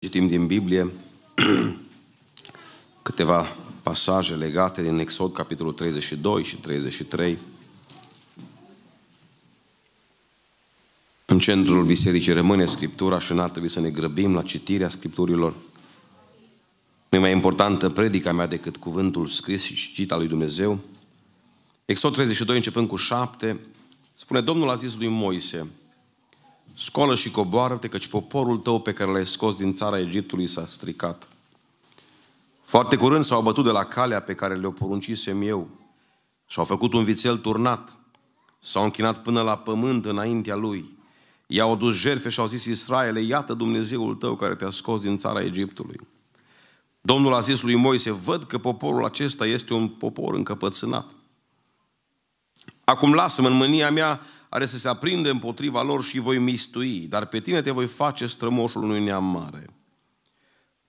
Citim din Biblie câteva pasaje legate din Exod, capitolul 32 și 33. În centrul bisericii rămâne Scriptura și n-ar trebui să ne grăbim la citirea Scripturilor. Nu e mai importantă predica mea decât cuvântul scris și citit al lui Dumnezeu. Exod 32, începând cu 7, spune Domnul a zis lui Moise, Scoală și coboară-te, căci poporul tău pe care l-ai scos din țara Egiptului s-a stricat. Foarte curând s-au bătut de la calea pe care le-o poruncisem eu. Și-au făcut un vițel turnat. S-au închinat până la pământ înaintea lui. I-au dus jerfe și au zis Israele, iată Dumnezeul tău care te-a scos din țara Egiptului. Domnul a zis lui Moise, văd că poporul acesta este un popor încăpățânat. Acum lasă-mă în mânia mea are să se aprinde împotriva lor și voi mistui, dar pe tine te voi face strămoșul unui neam mare.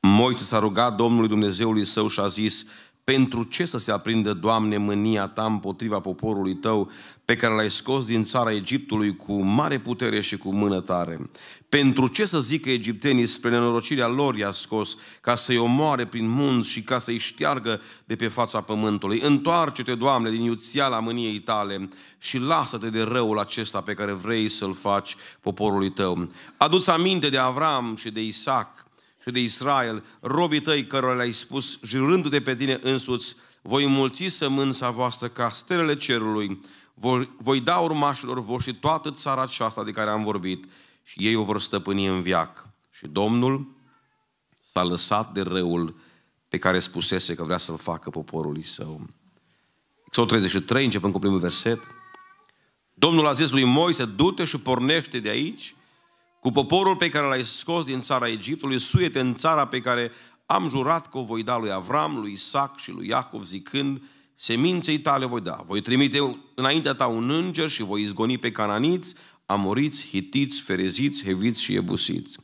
Moise s-a rugat Domnului Dumnezeului său și a zis, pentru ce să se aprindă, Doamne, mânia Ta împotriva poporului Tău, pe care l-ai scos din țara Egiptului cu mare putere și cu mână tare? Pentru ce să zică egiptenii spre nenorocirea lor i-a scos, ca să-i omoare prin munți și ca să-i șteargă de pe fața pământului? Întoarce-te, Doamne, din iuțeala mâniei tale și lasă-te de răul acesta pe care vrei să-l faci poporului Tău. Aduți aminte de Avram și de Isaac, și de Israel, robii tăi cărora le-ai spus, jurându-te pe tine însuți, voi mulți sămânța voastră ca stelele cerului, voi, voi da urmașilor voștri toată țara aceasta de care am vorbit și ei o vor stăpâni în viac. Și Domnul s-a lăsat de răul pe care spusese că vrea să-l facă poporului său. Exod 33, începând cu primul verset. Domnul a zis lui Moise, du-te și pornește de aici cu poporul pe care l-ai scos din țara Egiptului, suiete în țara pe care am jurat că o voi da lui Avram, lui Isaac și lui Iacov, zicând, seminței tale voi da. Voi trimite înaintea ta un înger și voi izgoni pe cananiți, amoriți, hitiți, fereziți, heviți și ebusiți.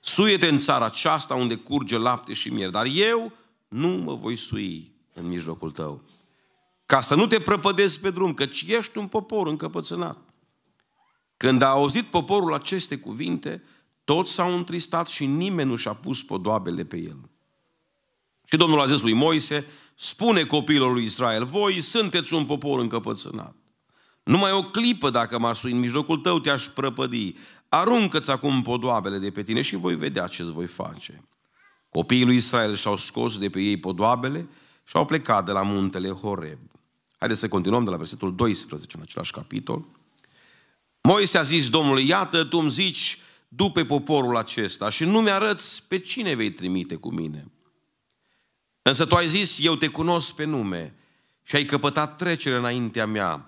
Suiete în țara aceasta unde curge lapte și mier, dar eu nu mă voi sui în mijlocul tău. Ca să nu te prăpădezi pe drum, căci ești un popor încăpățânat. Când a auzit poporul aceste cuvinte, toți s-au întristat și nimeni nu și-a pus podoabele pe el. Și Domnul a zis lui Moise, spune copilul lui Israel, voi sunteți un popor încăpățânat. Numai o clipă dacă m-aș în mijlocul tău, te-aș prăpădi. Aruncă-ți acum podoabele de pe tine și voi vedea ce voi face. Copiii lui Israel și-au scos de pe ei podoabele și au plecat de la muntele Horeb. Haideți să continuăm de la versetul 12 în același capitol. Moise a zis Domnului, iată, tu îmi zici, după poporul acesta și nu mi-arăți pe cine vei trimite cu mine. Însă tu ai zis, eu te cunosc pe nume și ai căpătat trecere înaintea mea.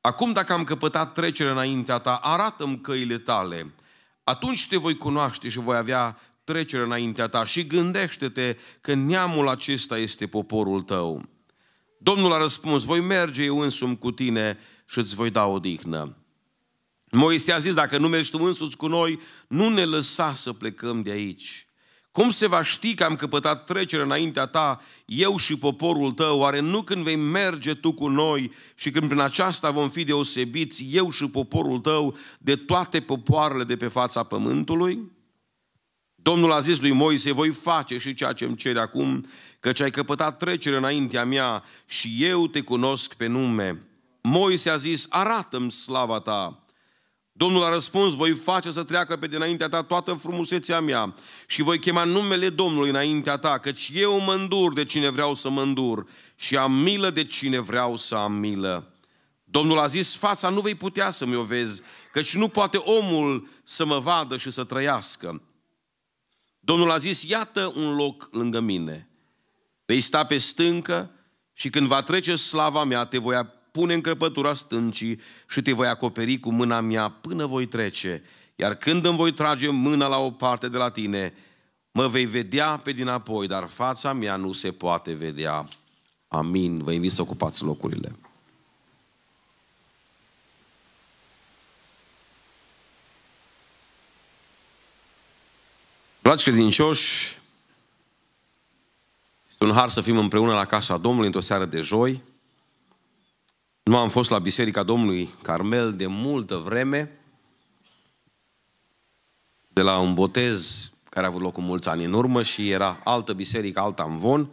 Acum dacă am căpătat trecere înaintea ta, arată-mi căile tale. Atunci te voi cunoaște și voi avea trecere înaintea ta și gândește-te că neamul acesta este poporul tău. Domnul a răspuns, voi merge eu însumi cu tine și îți voi da odihnă. Moise a zis, dacă nu mergi tu însuți cu noi, nu ne lăsa să plecăm de aici. Cum se va ști că am căpătat trecere înaintea ta, eu și poporul tău, oare nu când vei merge tu cu noi și când prin aceasta vom fi deosebiți eu și poporul tău de toate popoarele de pe fața pământului? Domnul a zis lui Moise, voi face și ceea ce îmi ceri acum, căci ai căpătat trecere înaintea mea și eu te cunosc pe nume. Moise a zis, arată-mi slava ta. Domnul a răspuns, voi face să treacă pe dinaintea ta toată frumusețea mea și voi chema numele Domnului înaintea ta, căci eu mă îndur de cine vreau să mă îndur și am milă de cine vreau să am milă. Domnul a zis, fața nu vei putea să-mi o vezi, căci nu poate omul să mă vadă și să trăiască. Domnul a zis, iată un loc lângă mine. Vei sta pe stâncă și când va trece slava mea, te voi pune în crăpătura stâncii și te voi acoperi cu mâna mea până voi trece. Iar când îmi voi trage mâna la o parte de la tine, mă vei vedea pe dinapoi, dar fața mea nu se poate vedea. Amin. Vă invit să ocupați locurile. Dragi credincioși, este un har să fim împreună la casa Domnului într-o seară de joi. Nu am fost la Biserica Domnului Carmel de multă vreme, de la un botez care a avut loc cu mulți ani în urmă și era altă biserică, alt amvon,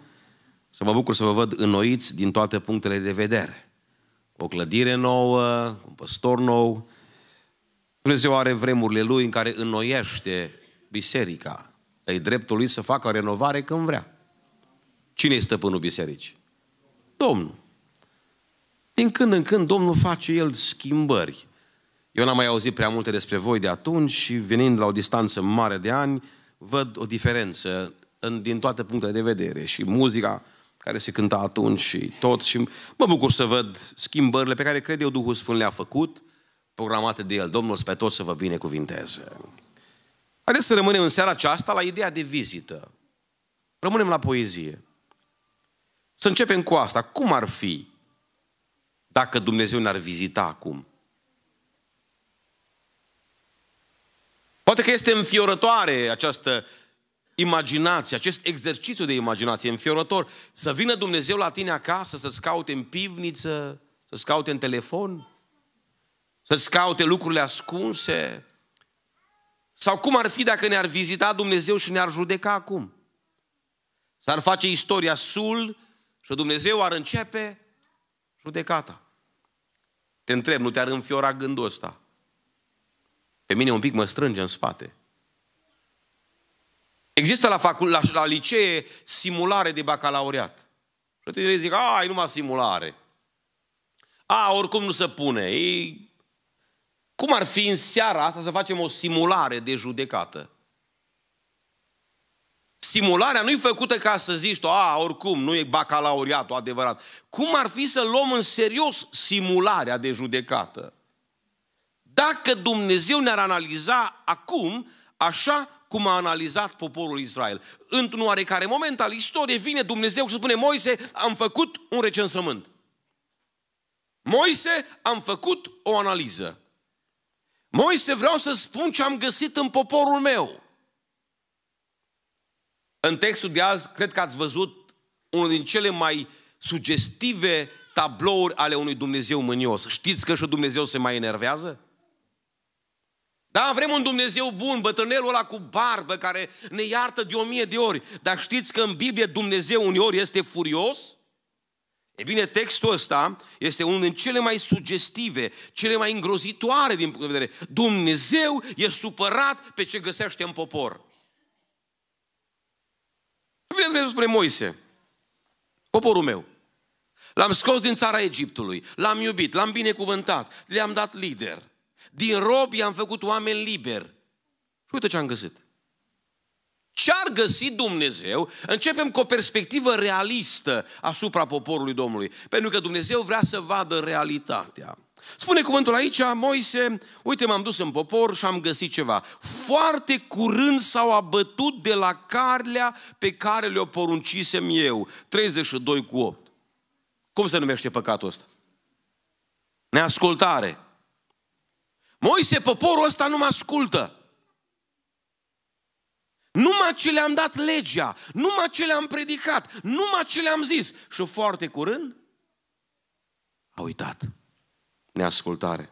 să vă bucur să vă văd înnoiți din toate punctele de vedere. Cu o clădire nouă, cu un păstor nou. Dumnezeu are vremurile Lui în care înnoiește biserica. E dreptul Lui să facă o renovare când vrea. Cine este stăpânul bisericii? Domnul. Din când în când Domnul face El schimbări. Eu n-am mai auzit prea multe despre voi de atunci și venind la o distanță mare de ani, văd o diferență în, din toate punctele de vedere și muzica care se cânta atunci și tot și mă bucur să văd schimbările pe care cred eu Duhul Sfânt le-a făcut, programate de El. Domnul pe tot să vă binecuvinteze. Haideți să rămânem în seara aceasta la ideea de vizită. Rămânem la poezie. Să începem cu asta. Cum ar fi dacă Dumnezeu ne-ar vizita acum. Poate că este înfiorătoare această imaginație, acest exercițiu de imaginație înfiorător. Să vină Dumnezeu la tine acasă, să-ți caute în pivniță, să-ți caute în telefon, să-ți caute lucrurile ascunse. Sau cum ar fi dacă ne-ar vizita Dumnezeu și ne-ar judeca acum? S-ar face istoria sul și Dumnezeu ar începe judecata. Te întreb, nu te-ar înfiora gândul ăsta? Pe mine un pic mă strânge în spate. Există la, facul, la, la licee simulare de bacalaureat. Și tinerii zic, a, e numai simulare. A, oricum nu se pune. E... Cum ar fi în seara asta să facem o simulare de judecată? Stimularea nu-i făcută ca să zici tu, a, oricum, nu e bacalaureatul adevărat. Cum ar fi să luăm în serios simularea de judecată? Dacă Dumnezeu ne-ar analiza acum, așa cum a analizat poporul Israel. Într-un oarecare moment al istoriei vine Dumnezeu și spune, Moise, am făcut un recensământ. Moise, am făcut o analiză. Moise, vreau să spun ce am găsit în poporul meu. În textul de azi, cred că ați văzut unul din cele mai sugestive tablouri ale unui Dumnezeu mânios. Știți că și Dumnezeu se mai enervează? Da, vrem un Dumnezeu bun, bătrânelul ăla cu barbă care ne iartă de o mie de ori. Dar știți că în Biblie Dumnezeu uneori este furios? E bine, textul ăsta este unul din cele mai sugestive, cele mai îngrozitoare din punct de vedere. Dumnezeu e supărat pe ce găsește în popor vine Dumnezeu spune Moise, poporul meu, l-am scos din țara Egiptului, l-am iubit, l-am binecuvântat, le-am dat lider. Din robi am făcut oameni liberi. Și uite ce am găsit. Ce ar găsi Dumnezeu? Începem cu o perspectivă realistă asupra poporului Domnului. Pentru că Dumnezeu vrea să vadă realitatea. Spune cuvântul aici, Moise, uite m-am dus în popor și am găsit ceva. Foarte curând s-au abătut de la carlea pe care le-o poruncisem eu. 32 cu 8. Cum se numește păcatul ăsta? Neascultare. Moise, poporul ăsta nu mă ascultă. Numai ce le-am dat legea, numai ce le-am predicat, numai ce le-am zis. Și foarte curând a uitat neascultare.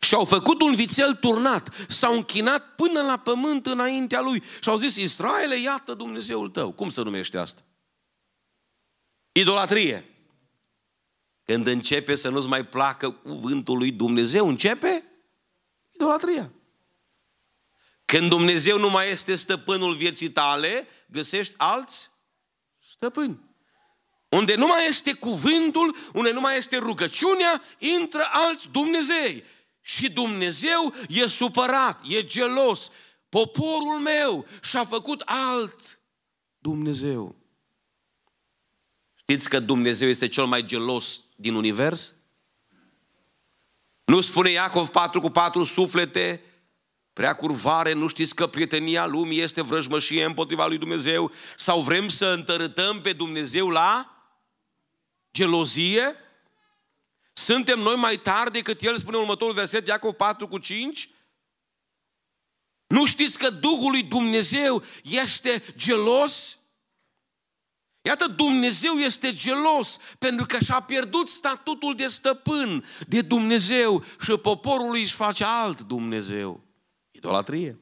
Și au făcut un vițel turnat, s-au închinat până la pământ înaintea lui și au zis, Israele, iată Dumnezeul tău. Cum se numește asta? Idolatrie. Când începe să nu-ți mai placă cuvântul lui Dumnezeu, începe idolatria. Când Dumnezeu nu mai este stăpânul vieții tale, găsești alți stăpâni. Unde nu mai este cuvântul, unde nu mai este rugăciunea, intră alți Dumnezei. Și Dumnezeu e supărat, e gelos. Poporul meu și-a făcut alt Dumnezeu. Știți că Dumnezeu este cel mai gelos din univers? Nu spune Iacov 4 cu 4 suflete, prea curvare, nu știți că prietenia lumii este vrăjmășie împotriva lui Dumnezeu? Sau vrem să întărâtăm pe Dumnezeu la Gelozie? Suntem noi mai tari decât el, spune următorul verset, Iacov 4 cu 5? Nu știți că Duhul lui Dumnezeu este gelos? Iată, Dumnezeu este gelos pentru că și-a pierdut statutul de stăpân de Dumnezeu și poporul își face alt Dumnezeu. Idolatrie.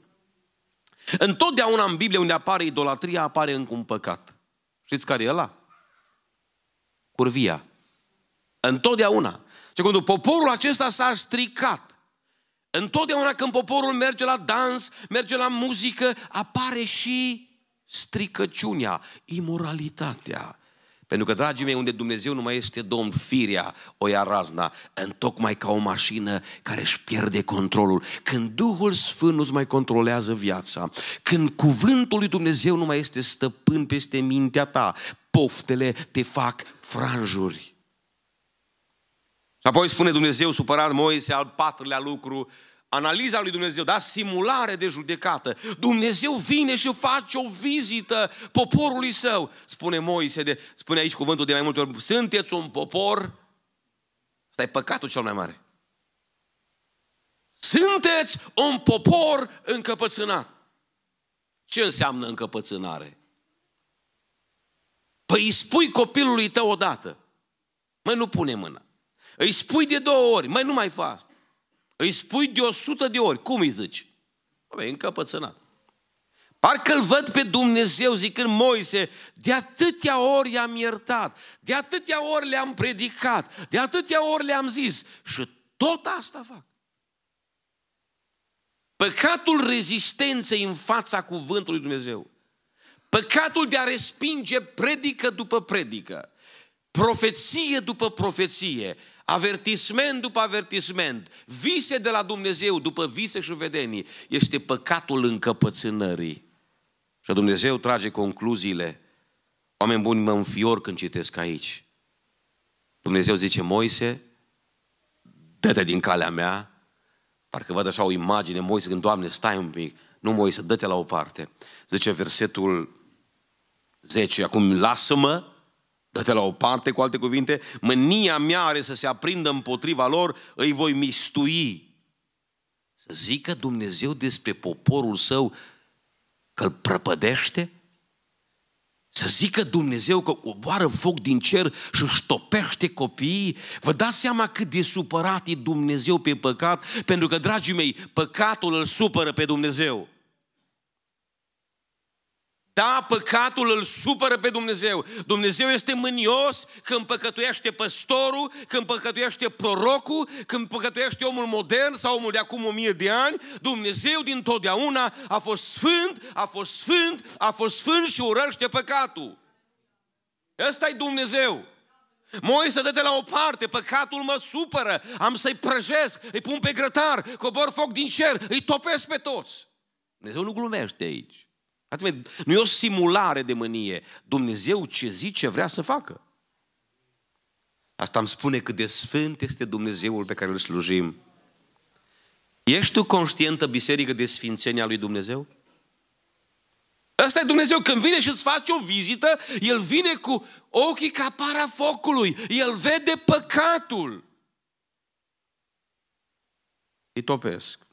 Întotdeauna în Biblie unde apare idolatria, apare încă un păcat. Știți care e ăla? curvia. Întotdeauna. Secundul, poporul acesta s-a stricat. Întotdeauna când poporul merge la dans, merge la muzică, apare și stricăciunea, imoralitatea, pentru că, dragii mei, unde Dumnezeu nu mai este Domn, firea o ia razna, întocmai ca o mașină care își pierde controlul. Când Duhul Sfânt nu-ți mai controlează viața, când cuvântul lui Dumnezeu nu mai este stăpân peste mintea ta, poftele te fac franjuri. apoi spune Dumnezeu supărat Moise al patrulea lucru, analiza lui Dumnezeu, da? simulare de judecată. Dumnezeu vine și face o vizită poporului său. Spune Moise, de, spune aici cuvântul de mai multe ori, sunteți un popor, asta e păcatul cel mai mare. Sunteți un popor încăpățânat. Ce înseamnă încăpățânare? Păi îi spui copilului tău odată, măi nu pune mâna. Îi spui de două ori, măi nu mai fac asta. Îi spui de o sută de ori. Cum îi zici? e încăpățânat. Parcă-l văd pe Dumnezeu zicând, Moise, de atâtea ori i-am iertat, de atâtea ori le-am predicat, de atâtea ori le-am zis și tot asta fac. Păcatul rezistenței în fața cuvântului Dumnezeu, păcatul de a respinge predică după predică, profeție după profeție, avertisment după avertisment, vise de la Dumnezeu după vise și vedenii, este păcatul încăpățânării. Și Dumnezeu trage concluziile. Oameni buni, mă înfior când citesc aici. Dumnezeu zice, Moise, dă-te din calea mea, parcă văd așa o imagine, Moise când Doamne, stai un pic, nu Moise, dă-te la o parte. Zice versetul 10, acum lasă-mă Dă-te la o parte, cu alte cuvinte, mânia mea are să se aprindă împotriva lor, îi voi mistui. Să zică Dumnezeu despre poporul său că îl prăpădește? Să zică Dumnezeu că oboară foc din cer și își topește copiii? Vă dați seama cât de supărat e Dumnezeu pe păcat? Pentru că, dragii mei, păcatul îl supără pe Dumnezeu. Da, păcatul îl supără pe Dumnezeu. Dumnezeu este mânios când păcătuiește păstorul, când păcătuiește prorocul, când păcătuiește omul modern sau omul de acum o mie de ani. Dumnezeu din totdeauna a fost sfânt, a fost sfânt, a fost sfânt și urăște păcatul. ăsta e Dumnezeu. să dă de la o parte, păcatul mă supără, am să-i prăjesc, îi pun pe grătar, cobor foc din cer, îi topesc pe toți. Dumnezeu nu glumește aici. Ați nu e o simulare de mânie. Dumnezeu ce zice vrea să facă. Asta îmi spune cât de sfânt este Dumnezeul pe care îl slujim. Ești tu conștientă, biserică, de sfințenia lui Dumnezeu? Ăsta e Dumnezeu. Când vine și îți face o vizită, El vine cu ochii ca para focului. El vede păcatul. Îi topesc.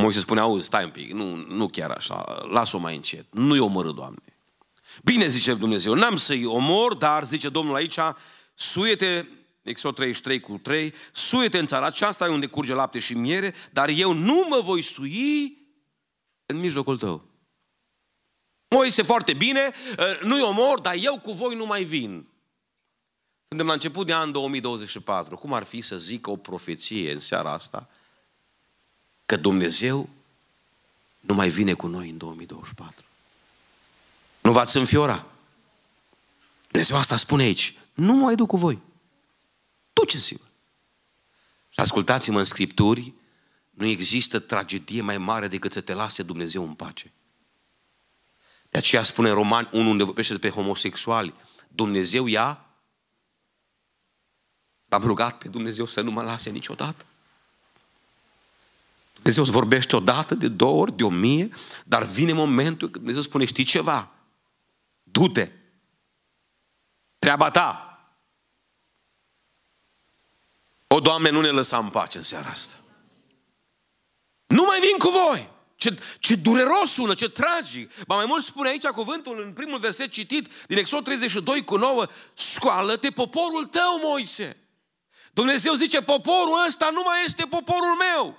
Moise spune, auzi, stai un pic, nu, nu chiar așa, las-o mai încet, nu-i omoră, Doamne. Bine, zice Dumnezeu, n-am să-i omor, dar, zice Domnul aici, suiete, Exo 33 cu 3, suiete în țara aceasta unde curge lapte și miere, dar eu nu mă voi sui în mijlocul tău. Moise, foarte bine, ă, nu-i omor, dar eu cu voi nu mai vin. Suntem la început de an 2024. Cum ar fi să zică o profeție în seara asta – că Dumnezeu nu mai vine cu noi în 2024. Nu v-ați înfiora. Dumnezeu asta spune aici. Nu mai duc cu voi. Duceți-vă. Și ascultați-mă în Scripturi, nu există tragedie mai mare decât să te lase Dumnezeu în pace. De aceea spune Roman 1 unde vorbește pe homosexuali, Dumnezeu ia, l-am rugat pe Dumnezeu să nu mă lase niciodată. Dumnezeu îți vorbește o dată, de două ori, de o mie, dar vine momentul când Dumnezeu spune, știi ceva? Du-te! Treaba ta! O, Doamne, nu ne lăsa în pace în seara asta. Nu mai vin cu voi! Ce, ce dureros sună, ce tragic! Ba mai mult spune aici cuvântul în primul verset citit din Exod 32 cu 9, scoală-te poporul tău, Moise! Dumnezeu zice, poporul ăsta nu mai este poporul meu!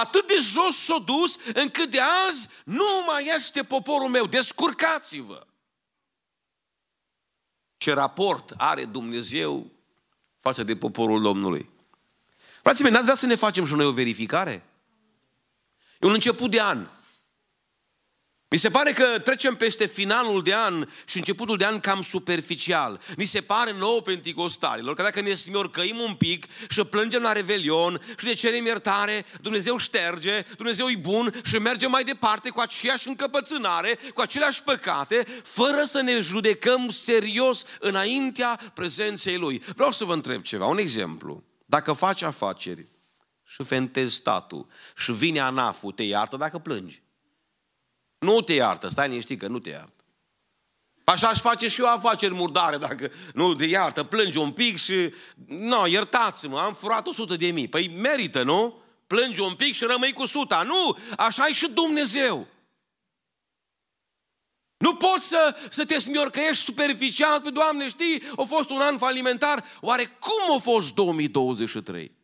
Atât de jos s-o dus, încât de azi nu mai este poporul meu, descurcați-vă! Ce raport are Dumnezeu față de poporul Domnului? Frații mei, n-ați vrea să ne facem și noi o verificare? E un început de an. Mi se pare că trecem peste finalul de an și începutul de an cam superficial. Mi se pare nouă penticostalilor că dacă ne smiorcăim un pic și plângem la Revelion și ne cerem iertare, Dumnezeu șterge, Dumnezeu e bun și mergem mai departe cu aceeași încăpățânare, cu aceleași păcate, fără să ne judecăm serios înaintea prezenței Lui. Vreau să vă întreb ceva, un exemplu. Dacă faci afaceri și fentezi statul și vine anaful, te iartă dacă plângi. Nu te iartă, stai liniștit că nu te iartă. Așa aș face și eu afaceri murdare, dacă nu te iartă, plângi un pic și... Nu, no, iertați-mă, am furat 100 de mii. Păi merită, nu? Plângi un pic și rămâi cu suta. Nu, așa e și Dumnezeu. Nu poți să, să te smiorcăiești superficial, pe Doamne, știi, a fost un an falimentar. Oare cum a fost 2023?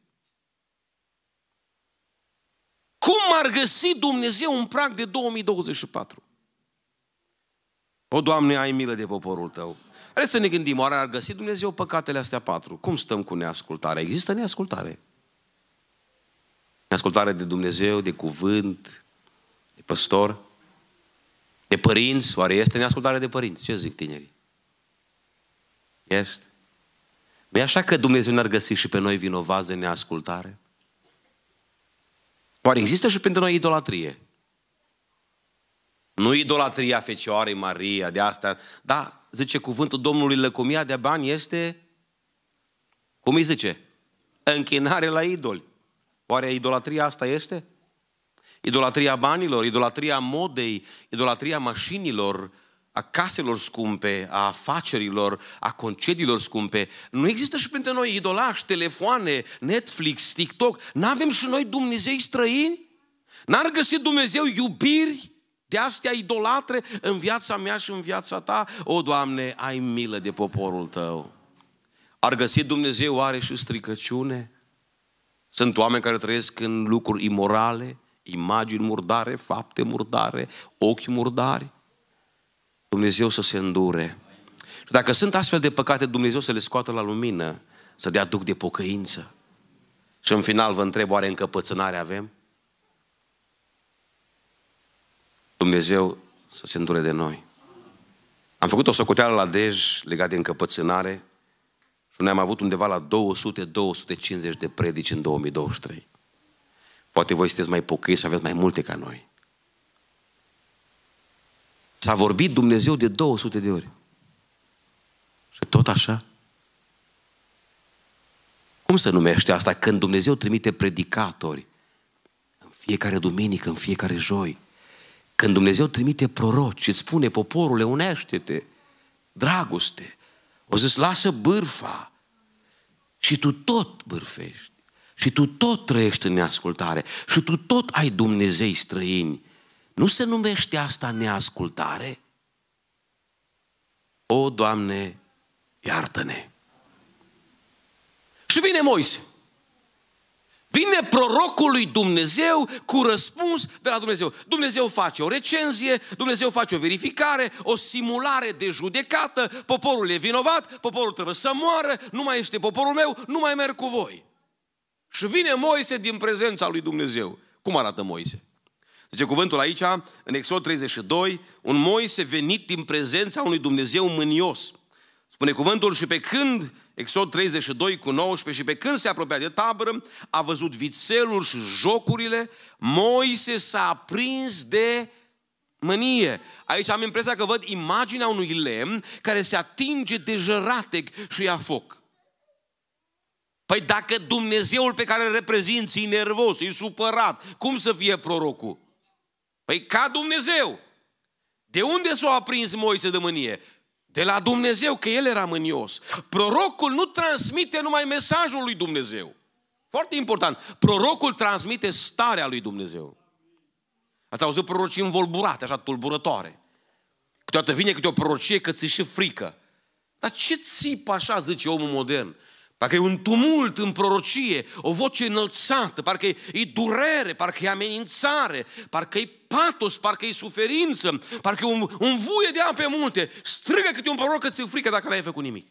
Cum ar găsi Dumnezeu un prag de 2024? O, Doamne, ai milă de poporul tău. Hai să ne gândim, oare ar găsi Dumnezeu păcatele astea patru? Cum stăm cu neascultare? Există neascultare. Neascultare de Dumnezeu, de cuvânt, de păstor, de părinți. Oare este neascultare de părinți? Ce zic tinerii? Este. nu e așa că Dumnezeu ne-ar găsi și pe noi vinovați de neascultare? Oare există și pentru noi idolatrie? Nu idolatria Fecioarei Maria, de asta. Da, zice cuvântul Domnului Lăcomia de bani este, cum îi zice? Închinare la idoli. Oare idolatria asta este? Idolatria banilor, idolatria modei, idolatria mașinilor, a caselor scumpe, a afacerilor, a concediilor scumpe. Nu există și pentru noi idolași, telefoane, Netflix, TikTok. Nu avem și noi Dumnezei străini? N-ar găsi Dumnezeu iubiri de astea idolatre în viața mea și în viața ta? O, Doamne, ai milă de poporul Tău. Ar găsi Dumnezeu are și stricăciune? Sunt oameni care trăiesc în lucruri imorale, imagini murdare, fapte murdare, ochi murdari. Dumnezeu să se îndure. Și dacă sunt astfel de păcate, Dumnezeu să le scoată la lumină, să dea duc de pocăință. Și în final vă întreb, oare încăpățânare avem? Dumnezeu să se îndure de noi. Am făcut o socoteală la Dej legat de încăpățânare și noi am avut undeva la 200-250 de predici în 2023. Poate voi sunteți mai pocăiți să aveți mai multe ca noi. S-a vorbit Dumnezeu de 200 de ori. Și tot așa? Cum se numește asta când Dumnezeu trimite predicatori în fiecare duminică, în fiecare joi? Când Dumnezeu trimite proroci și spune poporule, unește-te, dragoste, o zis, lasă bârfa și tu tot bârfești și tu tot trăiești în neascultare și tu tot ai Dumnezei străini nu se numește asta neascultare? O, Doamne, iartă-ne! Și vine Moise. Vine prorocul lui Dumnezeu cu răspuns de la Dumnezeu. Dumnezeu face o recenzie, Dumnezeu face o verificare, o simulare de judecată, poporul e vinovat, poporul trebuie să moară, nu mai este poporul meu, nu mai merg cu voi. Și vine Moise din prezența lui Dumnezeu. Cum arată Moise? Zice cuvântul aici, în Exod 32, un Moise venit din prezența unui Dumnezeu mânios. Spune cuvântul și pe când, Exod 32 cu 19, și pe când se apropia de tabără, a văzut vițelul și jocurile, Moise s-a aprins de mânie. Aici am impresia că văd imaginea unui lemn care se atinge de jăratec și ia foc. Păi dacă Dumnezeul pe care îl reprezinți e nervos, e supărat, cum să fie prorocul? Păi ca Dumnezeu. De unde s-a aprins Moise de mânie? De la Dumnezeu, că el era mânios. Prorocul nu transmite numai mesajul lui Dumnezeu. Foarte important. Prorocul transmite starea lui Dumnezeu. Ați auzit prorocii învolburate, așa tulburătoare. Câteodată vine câte o prorocie că ți și frică. Dar ce țip așa, zice omul modern? Parcă e un tumult în prorocie, o voce înălțată, parcă e, durere, parcă e amenințare, parcă e patos, parcă e suferință, parcă e un, un vuie de ape multe. Strigă câte un proroc că ți-e frică dacă n-ai făcut nimic.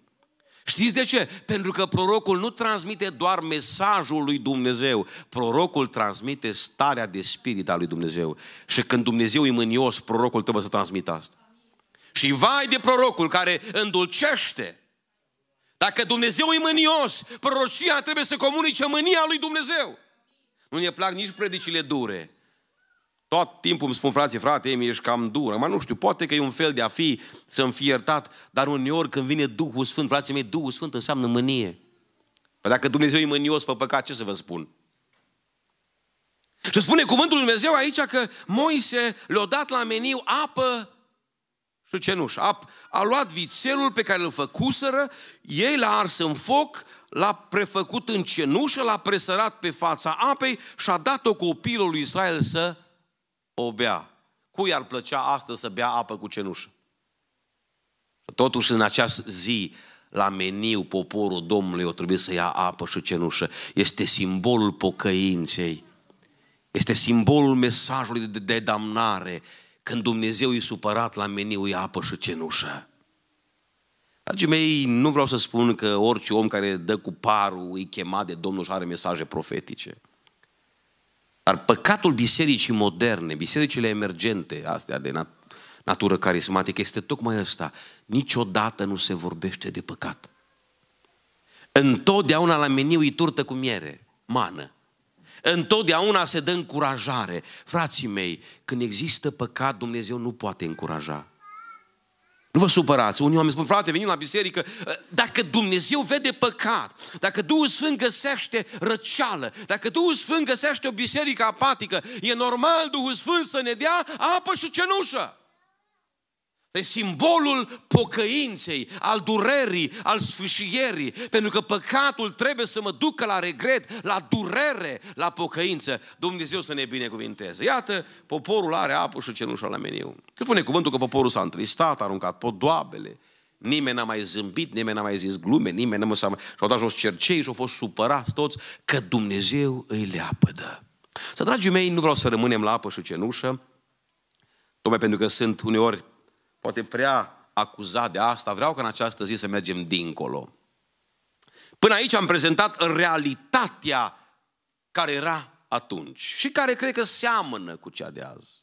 Știți de ce? Pentru că prorocul nu transmite doar mesajul lui Dumnezeu, prorocul transmite starea de spirit a lui Dumnezeu. Și când Dumnezeu e mânios, prorocul trebuie să transmită asta. Și vai de prorocul care îndulcește dacă Dumnezeu e mânios, prorocia trebuie să comunice mânia lui Dumnezeu. Nu ne plac nici predicile dure. Tot timpul îmi spun frații, frate, mi ești cam dur. Mă nu știu, poate că e un fel de a fi să-mi fi iertat, dar uneori când vine Duhul Sfânt, frații mei, Duhul Sfânt înseamnă mânie. Păi dacă Dumnezeu e mânios pe păcat, ce să vă spun? Și spune cuvântul Lui Dumnezeu aici că Moise le-a dat la meniu apă și cenușă. A, a luat vițelul pe care îl făcuseră, ei l-a ars în foc, l-a prefăcut în cenușă, l-a presărat pe fața apei și a dat-o lui Israel să o bea. Cui ar plăcea astăzi să bea apă cu cenușă? Totuși, în această zi, la meniu, poporul Domnului o trebuie să ia apă și cenușă. Este simbolul pocăinței. Este simbolul mesajului de, de damnare când Dumnezeu e supărat la meniu, e apă și cenușă. Dragii mei, nu vreau să spun că orice om care dă cu parul e chemat de Domnul și are mesaje profetice. Dar păcatul bisericii moderne, bisericile emergente, astea de nat- natură carismatică, este tocmai ăsta. Niciodată nu se vorbește de păcat. Întotdeauna la meniu e turtă cu miere, mană. Întotdeauna se dă încurajare. Frații mei, când există păcat, Dumnezeu nu poate încuraja. Nu vă supărați. Unii oameni spun, frate, venim la biserică. Dacă Dumnezeu vede păcat, dacă Duhul Sfânt găsește răceală, dacă Duhul Sfânt găsește o biserică apatică, e normal Duhul Sfânt să ne dea apă și cenușă. E simbolul pocăinței, al durerii, al sfârșierii, pentru că păcatul trebuie să mă ducă la regret, la durere, la pocăință. Dumnezeu să ne binecuvinteze. Iată, poporul are apă și cenușa la meniu. Că pune cuvântul că poporul s-a întristat, a aruncat podoabele, nimeni n-a mai zâmbit, nimeni n-a mai zis glume, nimeni n-a mai... Și-au dat jos cercei și au fost supărați toți că Dumnezeu îi le apădă. Să, dragii mei, nu vreau să rămânem la apă și cenușă, tocmai pentru că sunt uneori poate prea acuzat de asta, vreau ca în această zi să mergem dincolo. Până aici am prezentat realitatea care era atunci și care cred că seamănă cu cea de azi.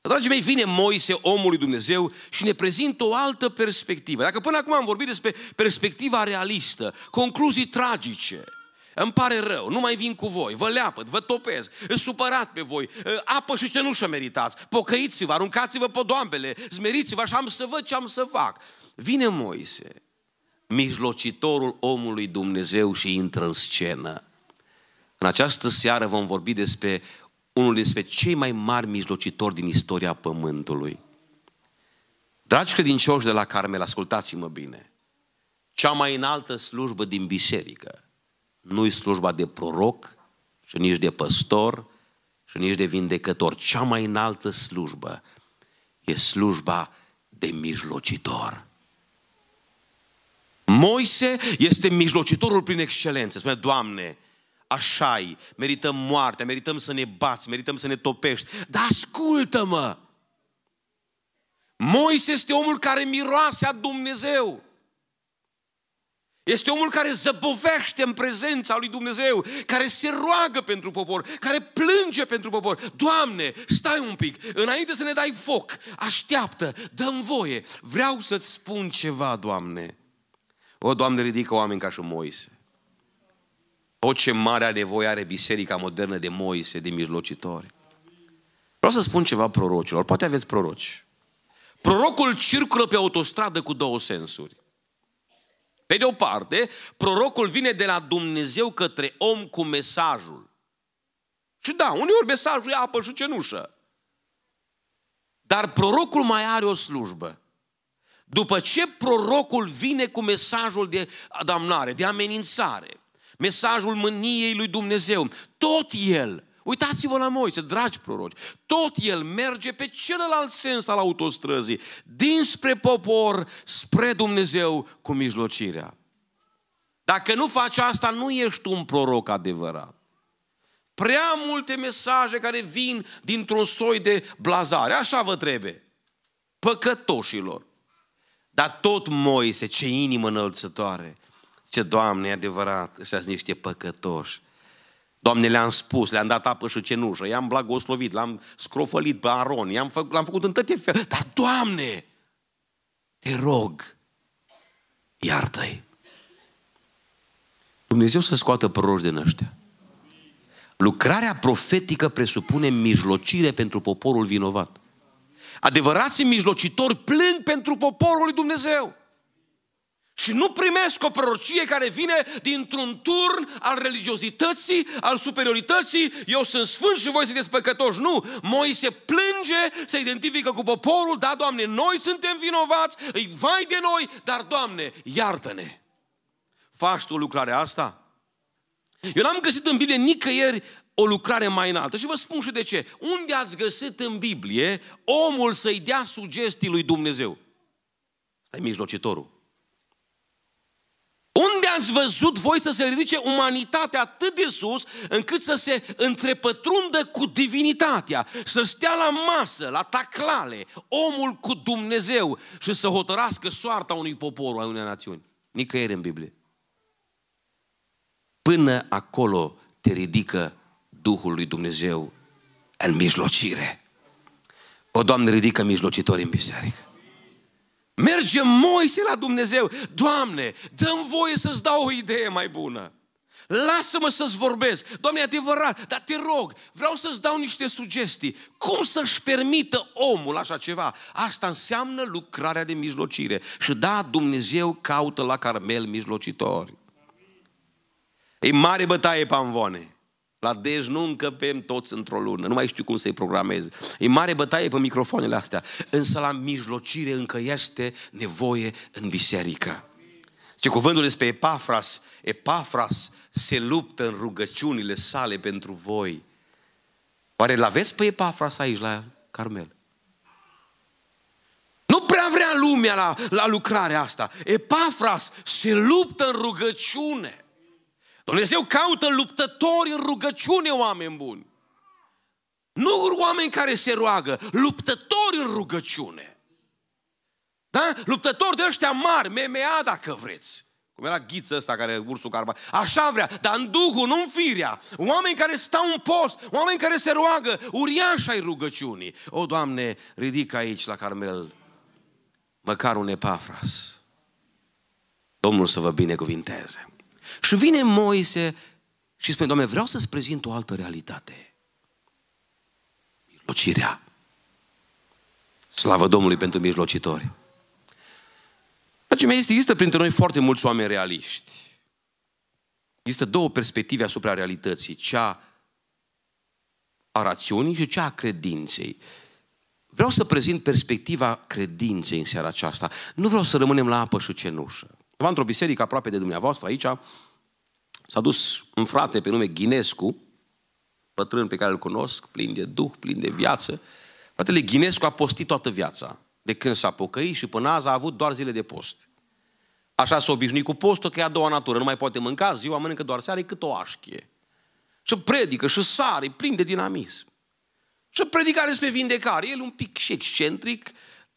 Dar, dragii mei, vine Moise, omul lui Dumnezeu, și ne prezintă o altă perspectivă. Dacă până acum am vorbit despre perspectiva realistă, concluzii tragice, îmi pare rău, nu mai vin cu voi, vă leapăt, vă topez, îți supărat pe voi, ă, apă și ce nu și meritați, pocăiți-vă, aruncați-vă podoambele, zmeriți-vă așa am să văd ce am să fac. Vine Moise, mijlocitorul omului Dumnezeu și intră în scenă. În această seară vom vorbi despre unul dintre cei mai mari mijlocitori din istoria Pământului. Dragi credincioși de la Carmel, ascultați-mă bine. Cea mai înaltă slujbă din biserică nu-i slujba de proroc și nici de păstor și nici de vindecător. Cea mai înaltă slujbă e slujba de mijlocitor. Moise este mijlocitorul prin excelență. Spune, Doamne, așa -i. merităm moartea, merităm să ne bați, merităm să ne topești, dar ascultă-mă! Moise este omul care miroase a Dumnezeu. Este omul care zăbovește în prezența lui Dumnezeu, care se roagă pentru popor, care plânge pentru popor. Doamne, stai un pic, înainte să ne dai foc, așteaptă, dăm voie. Vreau să-ți spun ceva, Doamne. O, Doamne, ridică oameni ca și Moise. O, ce mare nevoie are biserica modernă de Moise, de mijlocitori. Vreau să spun ceva prorocilor, poate aveți proroci. Prorocul circulă pe autostradă cu două sensuri. Pe de o parte, prorocul vine de la Dumnezeu către om cu mesajul. Și da, uneori mesajul e apă și cenușă. Dar prorocul mai are o slujbă. După ce prorocul vine cu mesajul de adamnare, de amenințare, mesajul mâniei lui Dumnezeu, tot el Uitați-vă la Moise, dragi proroci. Tot el merge pe celălalt sens al autostrăzii, dinspre popor, spre Dumnezeu cu mijlocirea. Dacă nu faci asta, nu ești un proroc adevărat. Prea multe mesaje care vin dintr-un soi de blazare. Așa vă trebuie. Păcătoșilor. Dar tot Moise, ce inimă înălțătoare. Ce Doamne, e adevărat, ăștia sunt niște păcătoși Doamne, le-am spus, le-am dat apă și cenușă, i-am blagoslovit, l-am scrofălit pe Aron, i-am l-am făcut în toate fel. Dar, Doamne, te rog, iartă-i. Dumnezeu să scoată proroși din ăștia. Lucrarea profetică presupune mijlocire pentru poporul vinovat. Adevărații mijlocitori plâng pentru poporul lui Dumnezeu. Și nu primesc o prorocie care vine dintr-un turn al religiozității, al superiorității, eu sunt sfânt și voi sunteți păcătoși. Nu, Moise plânge, se identifică cu poporul, da, Doamne, noi suntem vinovați, îi vai de noi, dar, Doamne, iartă-ne. Faci tu lucrarea asta? Eu n-am găsit în Biblie nicăieri o lucrare mai înaltă. Și vă spun și de ce. Unde ați găsit în Biblie omul să-i dea sugestii lui Dumnezeu? Stai mijlocitorul. Unde ați văzut voi să se ridice umanitatea atât de sus încât să se întrepătrundă cu divinitatea, să stea la masă, la taclale, omul cu Dumnezeu și să hotărască soarta unui popor, a unei națiuni? Nicăieri în Biblie. Până acolo te ridică Duhul lui Dumnezeu în mijlocire. O, Doamne, ridică mijlocitori în biserică. Merge Moise la Dumnezeu. Doamne, dă-mi voie să-ți dau o idee mai bună. Lasă-mă să-ți vorbesc. Doamne, adevărat, dar te rog, vreau să-ți dau niște sugestii. Cum să-și permită omul așa ceva? Asta înseamnă lucrarea de mijlocire. Și da, Dumnezeu caută la Carmel mijlocitori. E mare bătaie panvone. La dej nu încăpem toți într-o lună. Nu mai știu cum să-i programez. E mare bătaie pe microfoanele astea. Însă la mijlocire încă este nevoie în biserică. Ce cuvântul despre Epafras, Epafras se luptă în rugăciunile sale pentru voi. Oare l-aveți pe Epafras aici, la Carmel? Nu prea vrea lumea la, la lucrarea asta. Epafras se luptă în rugăciune. Dumnezeu caută luptători în rugăciune, oameni buni. Nu oameni care se roagă, luptători în rugăciune. Da? Luptători de ăștia mari, MMA dacă vreți. Cum era ghiță ăsta care ursul carba. Așa vrea, dar în Duhul, nu în firea. Oameni care stau în post, oameni care se roagă, uriaș ai rugăciunii. O, Doamne, ridică aici la Carmel măcar un epafras. Domnul să vă binecuvinteze. Și vine Moise și spune, Doamne, vreau să-ți prezint o altă realitate. Mijlocirea. Slavă Domnului pentru mijlocitori. Dragii mei, există printre noi foarte mulți oameni realiști. Există două perspective asupra realității, cea a rațiunii și cea a credinței. Vreau să prezint perspectiva credinței în seara aceasta. Nu vreau să rămânem la apă și cenușă. Cumva într-o biserică aproape de dumneavoastră aici s-a dus un frate pe nume Ghinescu, bătrân pe care îl cunosc, plin de duh, plin de viață. Fratele Ghinescu a postit toată viața. De când s-a pocăit și până azi a avut doar zile de post. Așa s-a obișnuit cu postul, că e a doua natură. Nu mai poate mânca, ziua mănâncă doar seara, e cât o așchie. Și predică, și sare, plin de dinamism. Și predica despre vindecare. El un pic și excentric,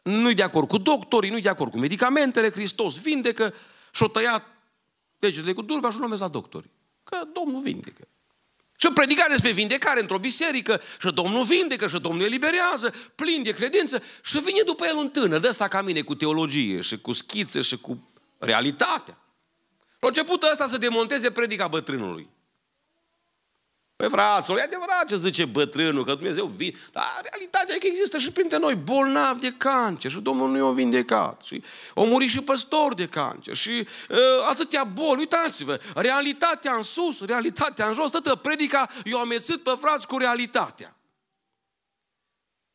nu-i de acord cu doctorii, nu-i de acord cu medicamentele, Hristos vindecă, și-o tăiat degetele cu durva și-o numesc la doctori. Că Domnul vindecă. Și predica despre vindecare într-o biserică și Domnul vindecă și Domnul eliberează, plin de credință și vine după el un tânăr de ăsta ca mine cu teologie și cu schițe și cu realitatea. Și a început ăsta să demonteze predica bătrânului. Păi fraților, e adevărat ce zice bătrânul, că Dumnezeu vine, dar realitatea e că există și printre noi bolnavi de cancer și Domnul nu i-a vindecat și au murit și păstori de cancer și uh, atâtea boli, uitați-vă, realitatea în sus, realitatea în jos, toată predica i-a amețit pe frați cu realitatea.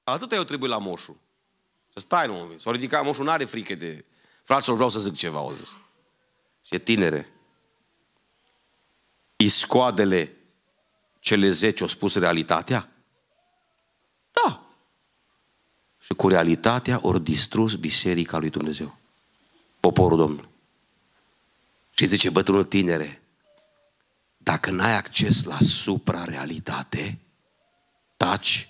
Atâta eu trebuie la moșu. Să stai nu moment, s-a ridicat moșul, n-are frică de... Fraților, vreau să zic ceva, au zis. Și e tinere. Iscoadele cele zece au spus realitatea? Da. Și cu realitatea au distrus biserica lui Dumnezeu. Poporul Domnului. Și zice bătrânul tinere, dacă n-ai acces la supra-realitate, taci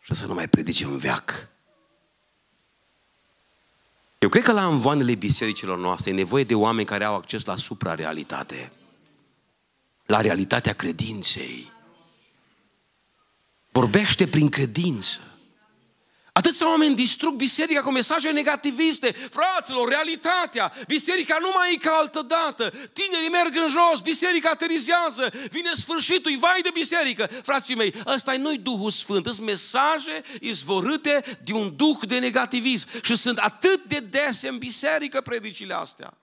și să nu mai predici în veac. Eu cred că la învoanele bisericilor noastre e nevoie de oameni care au acces la supra-realitate, la realitatea credinței, Vorbește prin credință. Atâția oameni distrug biserica cu mesaje negativiste. Fraților, realitatea, biserica nu mai e ca altă dată. Tinerii merg în jos, biserica aterizează, vine sfârșitul, îi vai de biserică. Frații mei, ăsta e noi Duhul Sfânt, sunt mesaje izvorâte de un duh de negativism. Și sunt atât de dese în biserică predicile astea.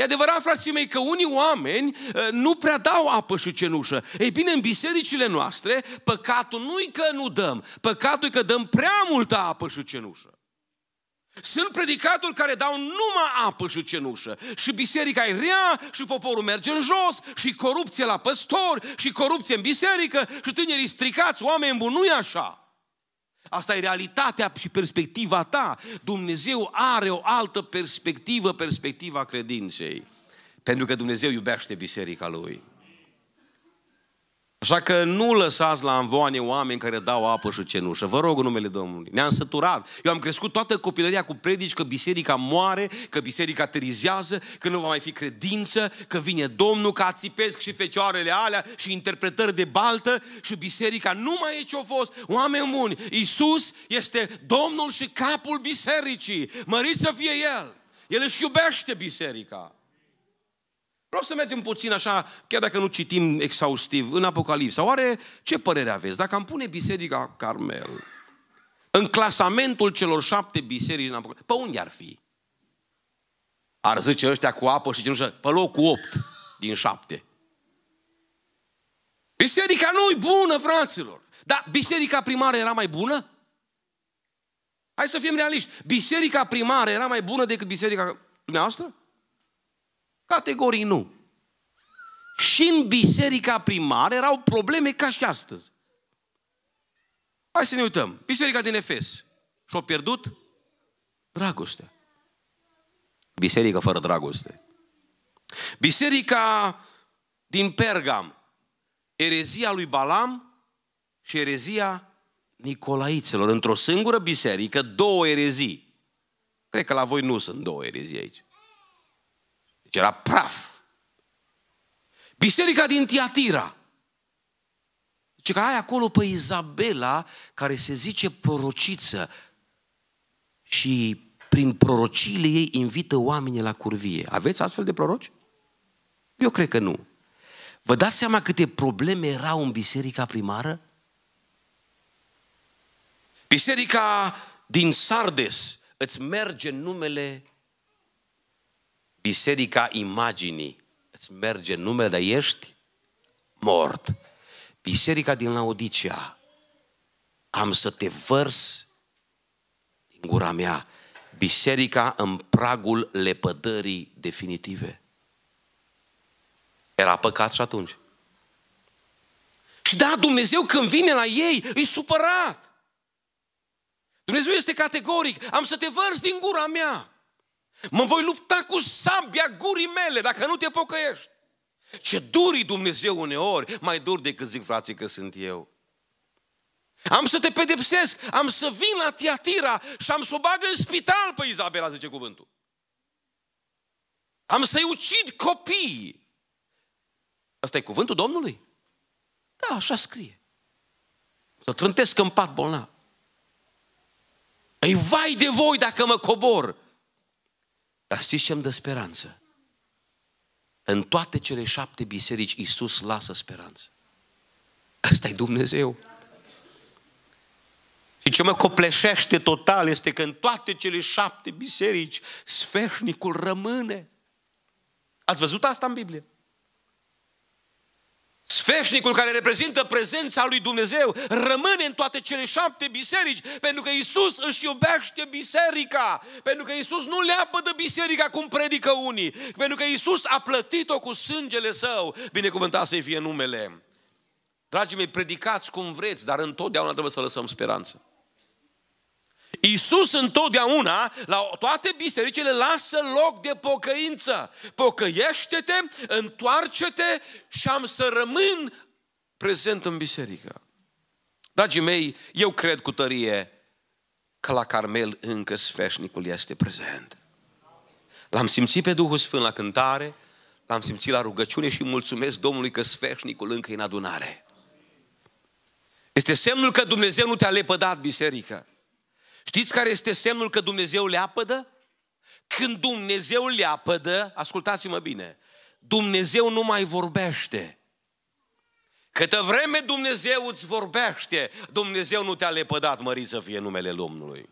E adevărat, frații mei, că unii oameni uh, nu prea dau apă și cenușă. Ei bine, în bisericile noastre, păcatul nu-i că nu dăm, păcatul e că dăm prea multă apă și cenușă. Sunt predicatori care dau numai apă și cenușă. Și biserica e rea, și poporul merge în jos, și corupție la păstori, și corupție în biserică, și tinerii stricați, oameni buni, nu așa. Asta e realitatea și perspectiva ta. Dumnezeu are o altă perspectivă, perspectiva credinței. Pentru că Dumnezeu iubește biserica Lui. Așa că nu lăsați la anvoane oameni care dau apă și cenușă. Vă rog în numele Domnului. Ne-am săturat. Eu am crescut toată copilăria cu predici că biserica moare, că biserica terizează, că nu va mai fi credință, că vine Domnul, că ațipesc și fecioarele alea și interpretări de baltă și biserica nu mai e ce-o fost. Oameni buni, Iisus este Domnul și capul bisericii. Măriți să fie El. El își iubește biserica. Vreau să mergem puțin așa, chiar dacă nu citim exhaustiv, în Apocalipsa. Oare ce părere aveți? Dacă am pune Biserica Carmel în clasamentul celor șapte biserici în Apocalipsa, pe unde ar fi? Ar zice ăștia cu apă și cenușă, pe locul opt din șapte. Biserica nu e bună, fraților. Dar biserica primară era mai bună? Hai să fim realiști. Biserica primară era mai bună decât biserica dumneavoastră? Categorii nu. Și în biserica primară erau probleme ca și astăzi. Hai să ne uităm. Biserica din Efes și-a pierdut dragostea. Biserica fără dragoste. Biserica din Pergam, erezia lui Balam și erezia Nicolaițelor. Într-o singură biserică, două erezii. Cred că la voi nu sunt două erezii aici. Deci era praf. Biserica din Tiatira. Deci că ai acolo pe Izabela, care se zice prorociță și prin prorociile ei invită oamenii la curvie. Aveți astfel de proroci? Eu cred că nu. Vă dați seama câte probleme erau în biserica primară? Biserica din Sardes îți merge numele biserica imaginii. Îți merge numele, dar ești mort. Biserica din Laodicea, am să te vărs din gura mea. Biserica în pragul lepădării definitive. Era păcat și atunci. Și da, Dumnezeu când vine la ei, îi supărat. Dumnezeu este categoric, am să te vărs din gura mea. Mă voi lupta cu sabia gurii mele dacă nu te pocăiești. Ce duri Dumnezeu uneori, mai dur decât zic frații că sunt eu. Am să te pedepsesc, am să vin la Tiatira și am să o bag în spital pe Izabela, zice cuvântul. Am să-i ucid copiii. Asta e cuvântul Domnului? Da, așa scrie. Să trântesc în pat bolnav. Ei, vai de voi dacă mă cobor. Dar știți ce îmi dă speranță? În toate cele șapte biserici, Iisus lasă speranță. Asta e Dumnezeu. Și ce mă copleșește total este că în toate cele șapte biserici, sfeșnicul rămâne. Ați văzut asta în Biblie? Sfeșnicul care reprezintă prezența lui Dumnezeu rămâne în toate cele șapte biserici pentru că Isus își iubește biserica, pentru că Isus nu le de biserica cum predică unii, pentru că Isus a plătit-o cu sângele său, binecuvântat să-i fie numele. Dragii mei, predicați cum vreți, dar întotdeauna trebuie să lăsăm speranță. Iisus întotdeauna, la toate bisericile, lasă loc de pocăință. Pocăiește-te, întoarce-te și am să rămân prezent în biserică. Dragii mei, eu cred cu tărie că la Carmel încă sfeșnicul este prezent. L-am simțit pe Duhul Sfânt la cântare, l-am simțit la rugăciune și mulțumesc Domnului că sfeșnicul încă e în adunare. Este semnul că Dumnezeu nu te-a lepădat biserică. Știți care este semnul că Dumnezeu le apădă? Când Dumnezeu le apădă, ascultați-mă bine, Dumnezeu nu mai vorbește. Câtă vreme Dumnezeu îți vorbește, Dumnezeu nu te-a lepădat, mări să fie numele Domnului.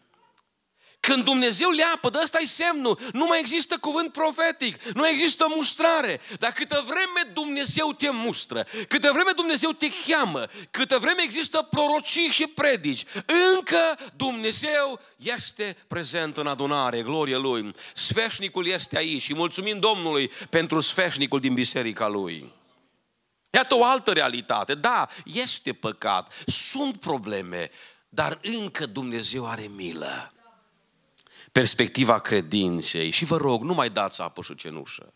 Când Dumnezeu le apă, de ăsta e semnul. Nu mai există cuvânt profetic, nu există mustrare. Dar câtă vreme Dumnezeu te mustră, câtă vreme Dumnezeu te cheamă, câtă vreme există prorocii și predici, încă Dumnezeu este prezent în adunare, glorie Lui. Sfeșnicul este aici și mulțumim Domnului pentru sfeșnicul din biserica Lui. Iată o altă realitate. Da, este păcat, sunt probleme, dar încă Dumnezeu are milă perspectiva credinței. Și vă rog, nu mai dați apă și cenușă.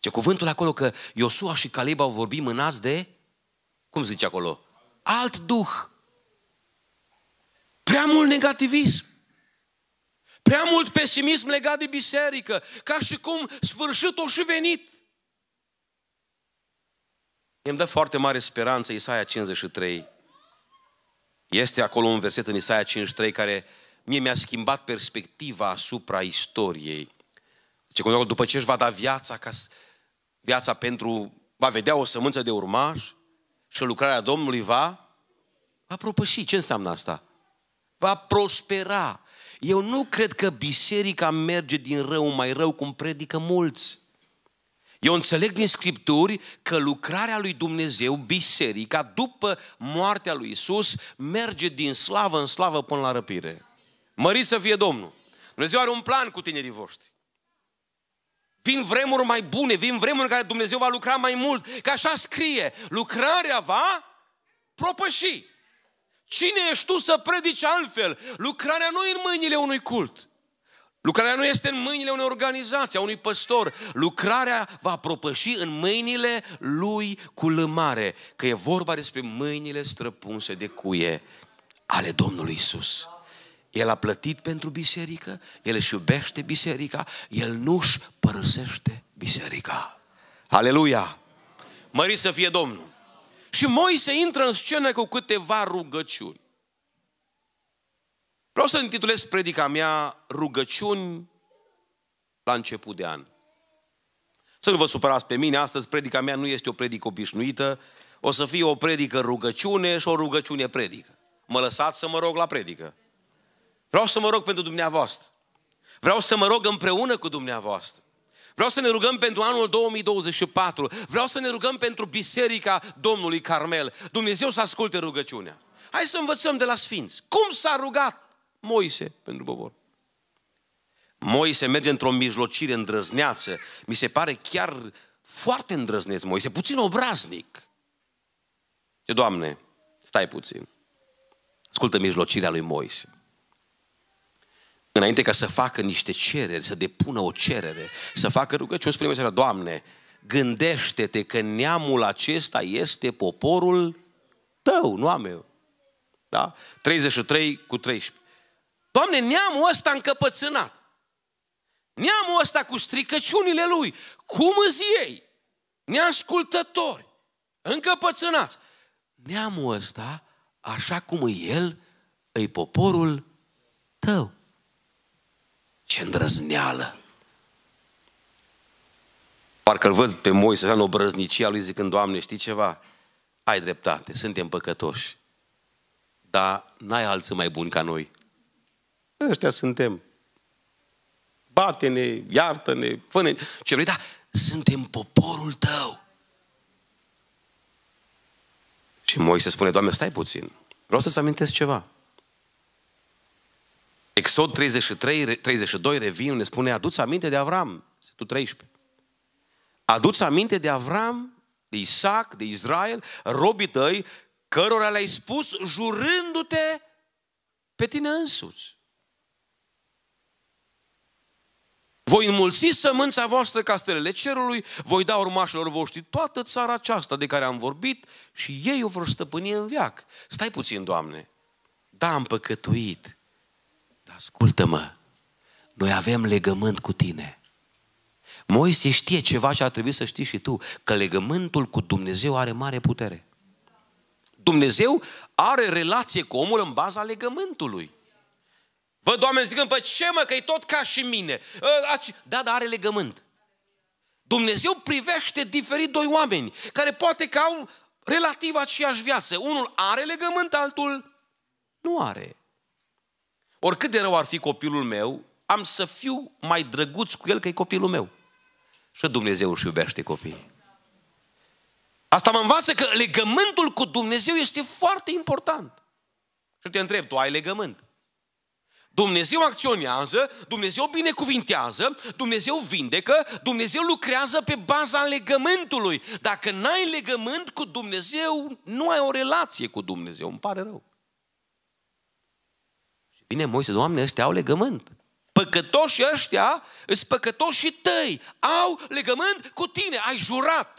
Ce cuvântul acolo că Iosua și Caleb au vorbit mânați de, cum zice acolo, alt duh. Prea mult negativism. Prea mult pesimism legat de biserică, ca și cum sfârșitul și venit. Îmi dă foarte mare speranță Isaia 53. Este acolo un verset în Isaia 53 care mie mi-a schimbat perspectiva asupra istoriei. Zice, deci, după ce își va da viața, ca, viața pentru, va vedea o sămânță de urmaș și lucrarea Domnului va, va propăși. Ce înseamnă asta? Va prospera. Eu nu cred că biserica merge din rău mai rău cum predică mulți. Eu înțeleg din Scripturi că lucrarea lui Dumnezeu, biserica, după moartea lui Isus, merge din slavă în slavă până la răpire. Mări să fie Domnul. Dumnezeu are un plan cu tinerii voștri. Vin vremuri mai bune, vin vremuri în care Dumnezeu va lucra mai mult. Că așa scrie, lucrarea va propăși. Cine ești tu să predici altfel? Lucrarea nu e în mâinile unui cult. Lucrarea nu este în mâinile unei organizații, a unui păstor. Lucrarea va propăși în mâinile lui cu lămare, că e vorba despre mâinile străpunse de cuie ale Domnului Isus. El a plătit pentru biserică, El își iubește biserica, El nu-și părăsește biserica. Aleluia! Mări să fie Domnul! Și Moise intră în scenă cu câteva rugăciuni. Vreau să intitulez predica mea Rugăciuni la început de an. Să nu vă supărați pe mine, astăzi predica mea nu este o predică obișnuită, o să fie o predică rugăciune și o rugăciune predică. Mă lăsați să mă rog la predică. Vreau să mă rog pentru dumneavoastră. Vreau să mă rog împreună cu dumneavoastră. Vreau să ne rugăm pentru anul 2024. Vreau să ne rugăm pentru Biserica Domnului Carmel. Dumnezeu să asculte rugăciunea. Hai să învățăm de la Sfinți. Cum s-a rugat Moise pentru popor? Moise merge într-o mijlocire îndrăzneață. Mi se pare chiar foarte îndrăzneț Moise, puțin obraznic. Ce Doamne, stai puțin. Ascultă mijlocirea lui Moise. Înainte ca să facă niște cereri, să depună o cerere, să facă rugăciuni, spune Dumnezeu, Doamne, gândește-te că neamul acesta este poporul tău, nu al meu. Da? 33 cu 13. Doamne, neamul ăsta încăpățânat, neamul ăsta cu stricăciunile lui, cum îți ei? Neascultători, încăpățânați. Neamul ăsta, așa cum e el, e poporul tău. Ce îndrăzneală! Parcă îl văd pe Moise în obrăznicia lui zicând, Doamne, știi ceva? Ai dreptate, suntem păcătoși. Dar n-ai alții mai buni ca noi. Ăștia suntem. Bate-ne, iartă-ne, fă-ne ce vrei, dar suntem poporul tău. Și Moise spune, Doamne, stai puțin, vreau să-ți amintesc ceva. Exod 33, 32, revin, ne spune, aduți aminte de Avram, tu 13. Aduți aminte de Avram, de Isaac, de Israel, robii tăi, cărora le-ai spus jurându-te pe tine însuți. Voi înmulți sămânța voastră ca stelele cerului, voi da urmașilor voștri toată țara aceasta de care am vorbit și ei o vor stăpâni în viac. Stai puțin, Doamne. Da, am păcătuit ascultă-mă, noi avem legământ cu tine. Moise știe ceva și ar trebui să știi și tu, că legământul cu Dumnezeu are mare putere. Dumnezeu are relație cu omul în baza legământului. Văd oameni zicând, păi ce mă, că e tot ca și mine. Ă, da, dar are legământ. Dumnezeu privește diferit doi oameni, care poate că au relativ aceeași viață. Unul are legământ, altul nu are. Oricât de rău ar fi copilul meu, am să fiu mai drăguț cu el că e copilul meu. Și Dumnezeu își iubește copiii. Asta mă învață că legământul cu Dumnezeu este foarte important. Și te întreb, tu ai legământ? Dumnezeu acționează, Dumnezeu binecuvintează, Dumnezeu vindecă, Dumnezeu lucrează pe baza legământului. Dacă n-ai legământ cu Dumnezeu, nu ai o relație cu Dumnezeu, îmi pare rău. Bine, Moise, Doamne, ăștia au legământ. Păcătoșii ăștia sunt păcătoșii tăi. Au legământ cu tine. Ai jurat.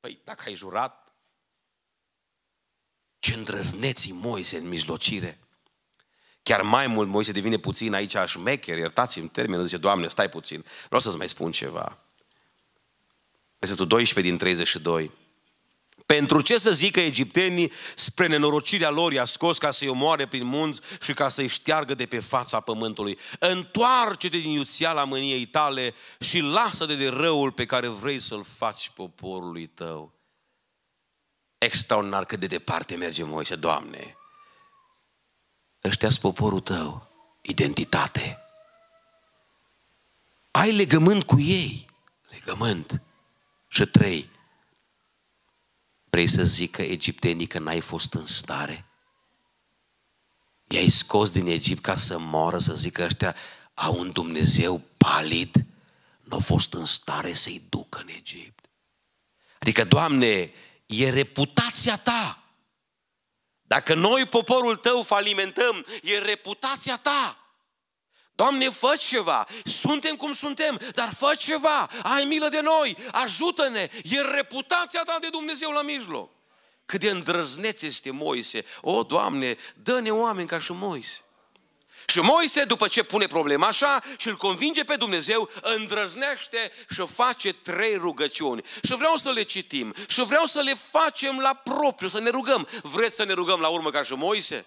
Păi, dacă ai jurat, ce îndrăzneții Moise în mijlocire. Chiar mai mult Moise devine puțin aici șmecher, iertați-mi termenul, zice, Doamne, stai puțin, vreau să-ți mai spun ceva. Versetul 12 din 32. Pentru ce să zică egiptenii spre nenorocirea lor i-a scos ca să-i omoare prin munți și ca să-i șteargă de pe fața pământului? Întoarce-te din iuțeala mâniei tale și lasă-te de răul pe care vrei să-l faci poporului tău. Extraordinar cât de departe merge Moise, Doamne! Ăștia poporul tău, identitate. Ai legământ cu ei, legământ. Și trei, Vrei să zică egiptenii că n-ai fost în stare? I-ai scos din Egipt ca să moară, să zică ăștia au un Dumnezeu palid, nu au fost în stare să-i ducă în Egipt. Adică, Doamne, e reputația Ta. Dacă noi, poporul Tău, falimentăm, e reputația Ta. Doamne, fă ceva! Suntem cum suntem, dar fă ceva! Ai milă de noi! Ajută-ne! E reputația ta de Dumnezeu la mijloc! Cât de îndrăzneț este Moise! O, Doamne, dă-ne oameni ca și Moise! Și Moise, după ce pune problema așa și îl convinge pe Dumnezeu, îndrăznește și face trei rugăciuni. Și vreau să le citim și vreau să le facem la propriu, să ne rugăm. Vreți să ne rugăm la urmă ca și Moise?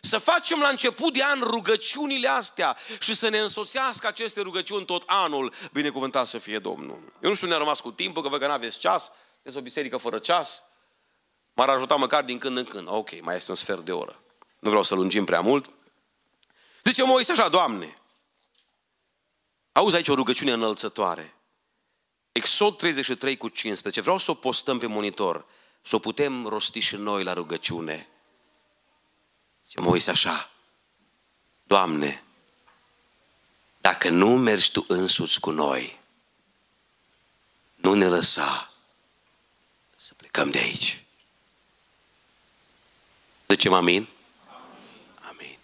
Să facem la început de an rugăciunile astea și să ne însoțească aceste rugăciuni tot anul, binecuvântat să fie Domnul. Eu nu știu, ne-a rămas cu timpul, că văd că n-aveți ceas, este o biserică fără ceas. M-ar ajuta măcar din când în când. Ok, mai este un sfert de oră. Nu vreau să lungim prea mult. Zice Moise așa, Doamne, auzi aici o rugăciune înălțătoare. Exod 33 cu 15. Vreau să o postăm pe monitor, să o putem rosti și noi la rugăciune. Și mă uiți așa, Doamne, dacă nu mergi Tu însuți cu noi, nu ne lăsa să plecăm de aici. Zicem amin? Amin. amin.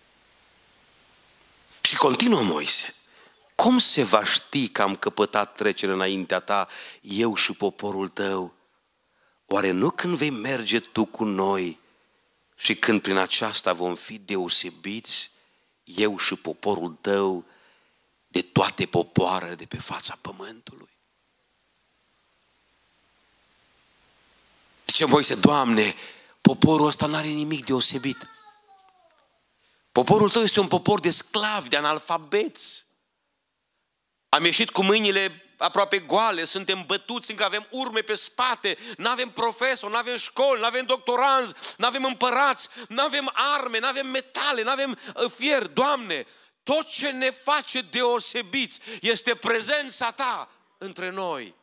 Și continuă Moise. Cum se va ști că am căpătat trecere înaintea ta, eu și poporul tău? Oare nu când vei merge tu cu noi și când prin aceasta vom fi deosebiți, eu și poporul tău, de toate popoarele de pe fața pământului. Zice Moise, Doamne, poporul ăsta nu are nimic deosebit. Poporul tău este un popor de sclavi, de analfabeți. Am ieșit cu mâinile aproape goale, suntem bătuți, încă avem urme pe spate, nu avem profesor, nu avem școli, nu avem doctoranzi, nu avem împărați, nu avem arme, nu avem metale, nu avem uh, fier. Doamne, tot ce ne face deosebiți este prezența Ta între noi.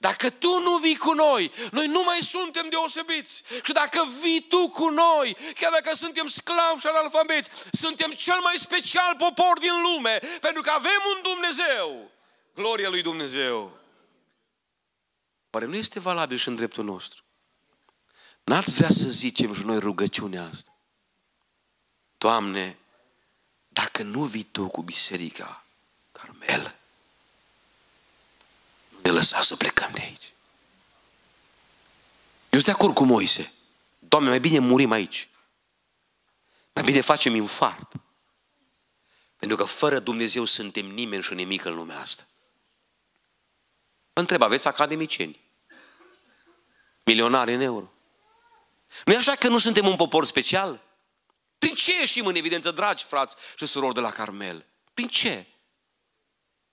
Dacă tu nu vii cu noi, noi nu mai suntem deosebiți. Și dacă vii tu cu noi, chiar dacă suntem sclavi și analfabeți, suntem cel mai special popor din lume, pentru că avem un Dumnezeu Gloria lui Dumnezeu! Oare nu este valabil și în dreptul nostru? N-ați vrea să zicem și noi rugăciunea asta? Doamne, dacă nu vii Tu cu biserica Carmel, nu ne lăsa să plecăm de aici. Eu sunt de acord cu Moise. Doamne, mai bine murim aici. Mai bine facem infart. Pentru că fără Dumnezeu suntem nimeni și nimic în lumea asta. Întreb, aveți academicieni? Milionari în euro. nu e așa că nu suntem un popor special? Prin ce ieșim în evidență, dragi frați și surori de la Carmel? Prin ce?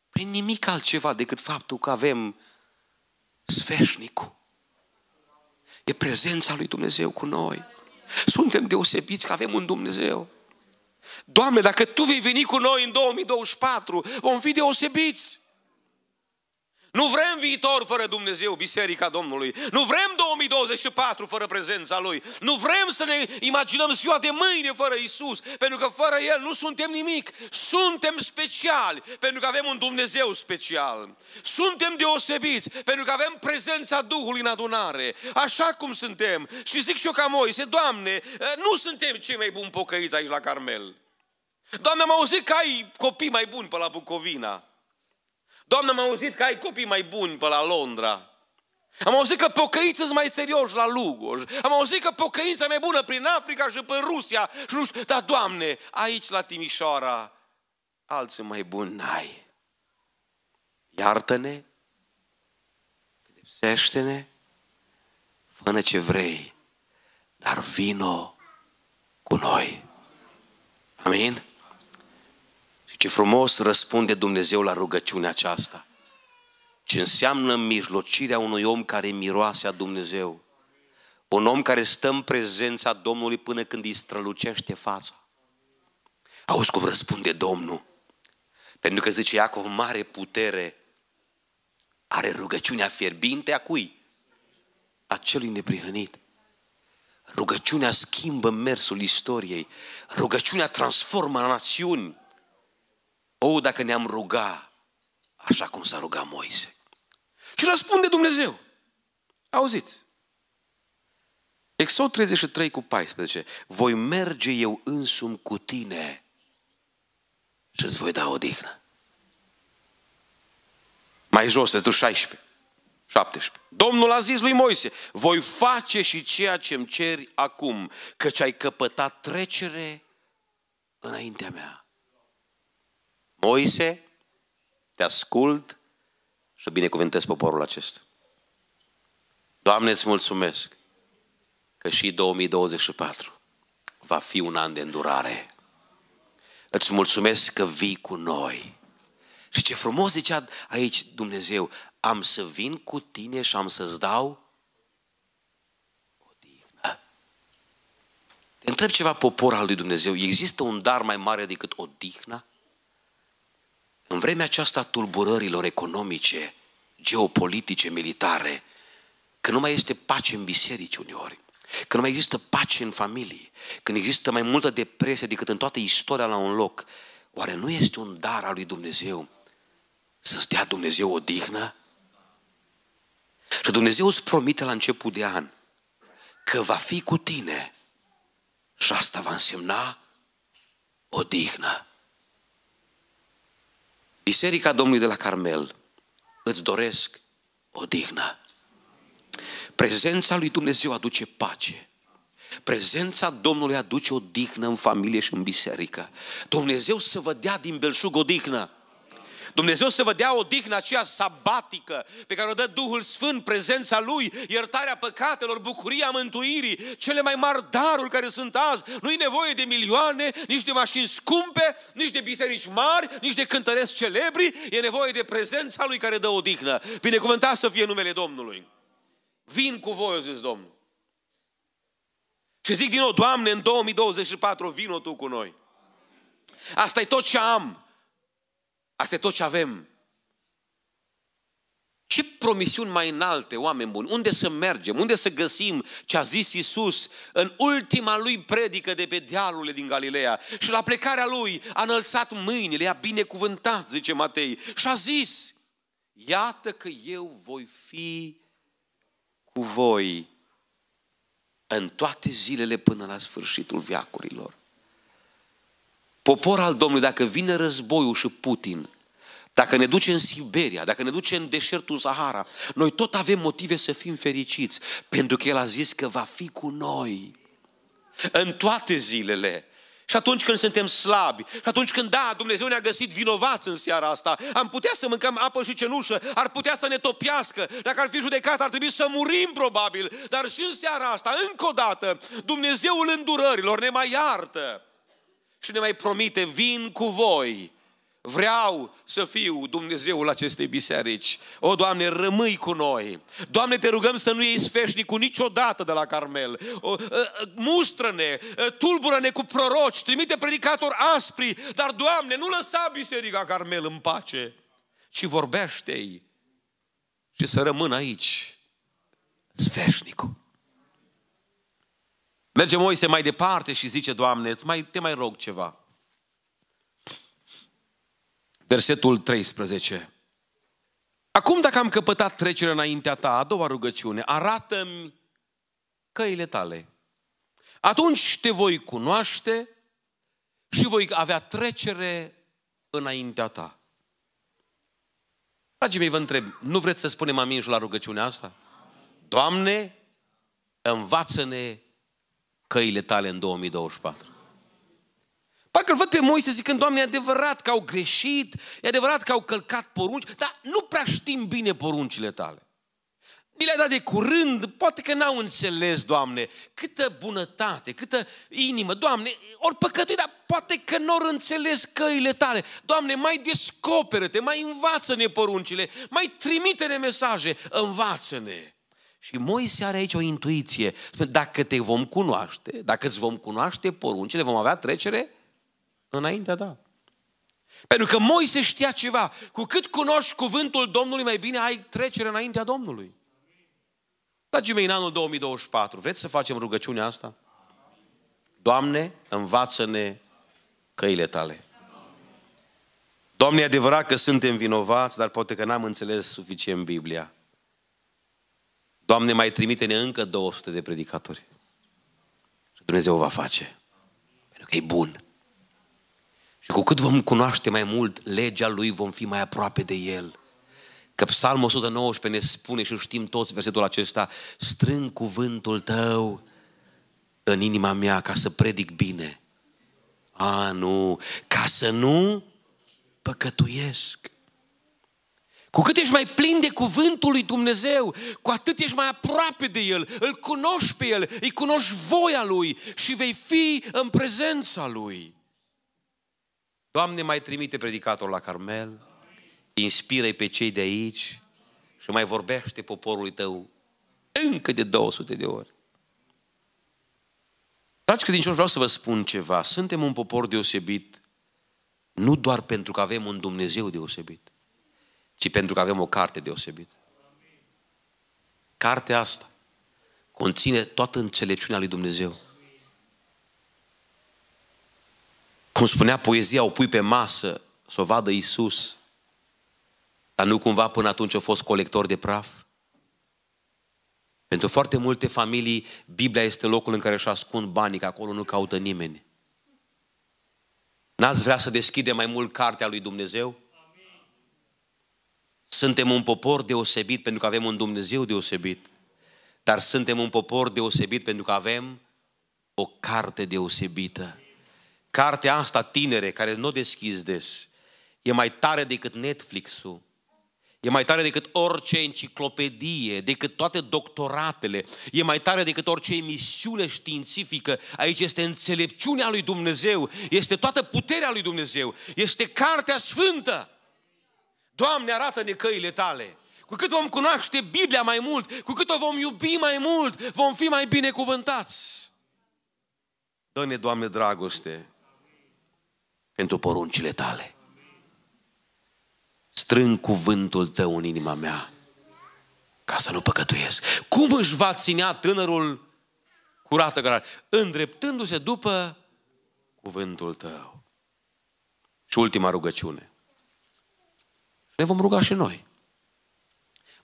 Prin nimic altceva decât faptul că avem sfeșnicul. E prezența lui Dumnezeu cu noi. Suntem deosebiți că avem un Dumnezeu. Doamne, dacă Tu vei veni cu noi în 2024, vom fi deosebiți. Nu vrem viitor fără Dumnezeu, Biserica Domnului. Nu vrem 2024 fără prezența Lui. Nu vrem să ne imaginăm ziua de mâine fără Isus, pentru că fără El nu suntem nimic. Suntem speciali, pentru că avem un Dumnezeu special. Suntem deosebiți, pentru că avem prezența Duhului în adunare, așa cum suntem. Și zic și eu ca Moise, Doamne, nu suntem cei mai buni pocăiți aici la Carmel. Doamne, am auzit că ai copii mai buni pe la Bucovina. Doamne, am auzit că ai copii mai buni pe la Londra. Am auzit că pocăiți mai serios la Lugoj. Am auzit că pocăința mai bună prin Africa și pe Rusia. Și nu știu, dar Doamne, aici la Timișoara, alții mai buni n-ai. Iartă-ne, pedepsește-ne, fă ce vrei, dar vino cu noi. Amin? Ce frumos răspunde Dumnezeu la rugăciunea aceasta. Ce înseamnă mijlocirea unui om care miroase a Dumnezeu. Un om care stă în prezența Domnului până când îi strălucește fața. Auzi cum răspunde Domnul. Pentru că zice Iacov, mare putere are rugăciunea fierbinte a cui? A celui neprihănit. Rugăciunea schimbă mersul istoriei. Rugăciunea transformă națiuni. O, oh, dacă ne-am ruga așa cum s-a rugat Moise. Și răspunde Dumnezeu. Auziți. Exod 33 cu 14. Voi merge eu însum cu tine și îți voi da o dihnă. Mai jos, versetul 16. 17. Domnul a zis lui Moise, voi face și ceea ce îmi ceri acum, căci ai căpătat trecere înaintea mea. Moise, te ascult și binecuvântez poporul acesta. Doamne, îți mulțumesc că și 2024 va fi un an de îndurare. Îți mulțumesc că vii cu noi. Și ce frumos zicea aici Dumnezeu, am să vin cu tine și am să-ți dau odihnă. Te întreb ceva popor al lui Dumnezeu, există un dar mai mare decât odihna? În vremea aceasta tulburărilor economice, geopolitice, militare, când nu mai este pace în biserici uneori, când nu mai există pace în familie, când există mai multă depresie decât în toată istoria la un loc, oare nu este un dar al lui Dumnezeu să-ți dea Dumnezeu o dihnă? Și Dumnezeu îți promite la început de an că va fi cu tine și asta va însemna o dihnă. Biserica Domnului de la Carmel, îți doresc o dignă. Prezența lui Dumnezeu aduce pace. Prezența Domnului aduce o dignă în familie și în biserică. Dumnezeu să vă dea din belșug o dignă. Dumnezeu să vă dea o dihnă aceea sabatică pe care o dă Duhul Sfânt, prezența Lui, iertarea păcatelor, bucuria mântuirii, cele mai mari daruri care sunt azi. nu e nevoie de milioane, nici de mașini scumpe, nici de biserici mari, nici de cântăreți celebri, e nevoie de prezența Lui care dă o dihnă. Binecuvântat să fie numele Domnului. Vin cu voi, zis Domnul. Și zic din nou, Doamne, în 2024 vino Tu cu noi. Asta e tot ce am. Asta e tot ce avem. Ce promisiuni mai înalte, oameni buni? Unde să mergem? Unde să găsim ce a zis Isus în ultima lui predică de pe dealurile din Galileea? Și la plecarea lui a înălțat mâinile, a binecuvântat, zice Matei, și a zis, iată că eu voi fi cu voi în toate zilele până la sfârșitul viacurilor popor al Domnului, dacă vine războiul și Putin, dacă ne duce în Siberia, dacă ne duce în deșertul Sahara, noi tot avem motive să fim fericiți, pentru că El a zis că va fi cu noi în toate zilele. Și atunci când suntem slabi, și atunci când, da, Dumnezeu ne-a găsit vinovați în seara asta, am putea să mâncăm apă și cenușă, ar putea să ne topiască, dacă ar fi judecat, ar trebui să murim probabil, dar și în seara asta, încă o dată, Dumnezeul îndurărilor ne mai iartă și ne mai promite, vin cu voi. Vreau să fiu Dumnezeul acestei biserici. O, Doamne, rămâi cu noi. Doamne, te rugăm să nu iei sfeșnicul niciodată de la Carmel. O, ă, ă, mustră-ne, ă, tulbură-ne cu proroci, trimite predicatori aspri, dar, Doamne, nu lăsa biserica Carmel în pace, ci vorbește-i și să rămână aici sfeșnicul. Merge Moise mai departe și zice, Doamne, te mai, te mai rog ceva. Versetul 13. Acum dacă am căpătat trecerea înaintea ta, a doua rugăciune, arată-mi căile tale. Atunci te voi cunoaște și voi avea trecere înaintea ta. Dragii mei, vă întreb, nu vreți să spunem amin și la rugăciunea asta? Doamne, învață-ne căile tale în 2024. Parcă îl văd pe Moise zicând, Doamne, e adevărat că au greșit, e adevărat că au călcat porunci, dar nu prea știm bine poruncile tale. Ni le-ai dat de curând, poate că n-au înțeles, Doamne, câtă bunătate, câtă inimă. Doamne, ori păcătui, dar poate că n-au înțeles căile tale. Doamne, mai descoperă-te, mai învață-ne poruncile, mai trimite-ne mesaje, învață-ne. Și Moise are aici o intuiție. Dacă te vom cunoaște, dacă îți vom cunoaște poruncile, vom avea trecere înaintea ta. Pentru că Moise știa ceva. Cu cât cunoști cuvântul Domnului, mai bine ai trecere înaintea Domnului. Dragii mei, în anul 2024, vreți să facem rugăciunea asta? Doamne, învață-ne căile tale. Doamne, e adevărat că suntem vinovați, dar poate că n-am înțeles suficient Biblia. Doamne, mai trimite-ne încă 200 de predicatori. Și Dumnezeu o va face. Pentru că e bun. Și cu cât vom cunoaște mai mult legea Lui, vom fi mai aproape de El. Că Psalmul 119 ne spune și știm toți versetul acesta, strâng cuvântul tău în inima mea ca să predic bine. A, nu, ca să nu păcătuiesc. Cu cât ești mai plin de cuvântul lui Dumnezeu, cu atât ești mai aproape de El, îl cunoști pe El, îi cunoști voia Lui și vei fi în prezența Lui. Doamne, mai trimite predicator la Carmel, inspiră pe cei de aici și mai vorbește poporului tău încă de 200 de ori. Dragi credincioși, vreau să vă spun ceva. Suntem un popor deosebit nu doar pentru că avem un Dumnezeu deosebit, ci pentru că avem o carte deosebită. Cartea asta conține toată înțelepciunea lui Dumnezeu. Cum spunea poezia, o pui pe masă să o vadă Iisus, dar nu cumva până atunci a fost colector de praf? Pentru foarte multe familii, Biblia este locul în care își ascund banii, că acolo nu caută nimeni. N-ați vrea să deschide mai mult cartea lui Dumnezeu? Suntem un popor deosebit pentru că avem un Dumnezeu deosebit, dar suntem un popor deosebit pentru că avem o carte deosebită. Cartea asta, tinere, care nu o deschizi des, e mai tare decât Netflix-ul, E mai tare decât orice enciclopedie, decât toate doctoratele. E mai tare decât orice emisiune științifică. Aici este înțelepciunea lui Dumnezeu, este toată puterea lui Dumnezeu, este Cartea Sfântă. Doamne, arată-ne căile tale. Cu cât vom cunoaște Biblia mai mult, cu cât o vom iubi mai mult, vom fi mai binecuvântați. Dă-ne, Doamne, dragoste pentru poruncile tale. Strâng cuvântul tău în inima mea ca să nu păcătuiesc. Cum își va ținea tânărul curată cărare? Îndreptându-se după cuvântul tău. Și ultima rugăciune. Ne vom ruga și noi.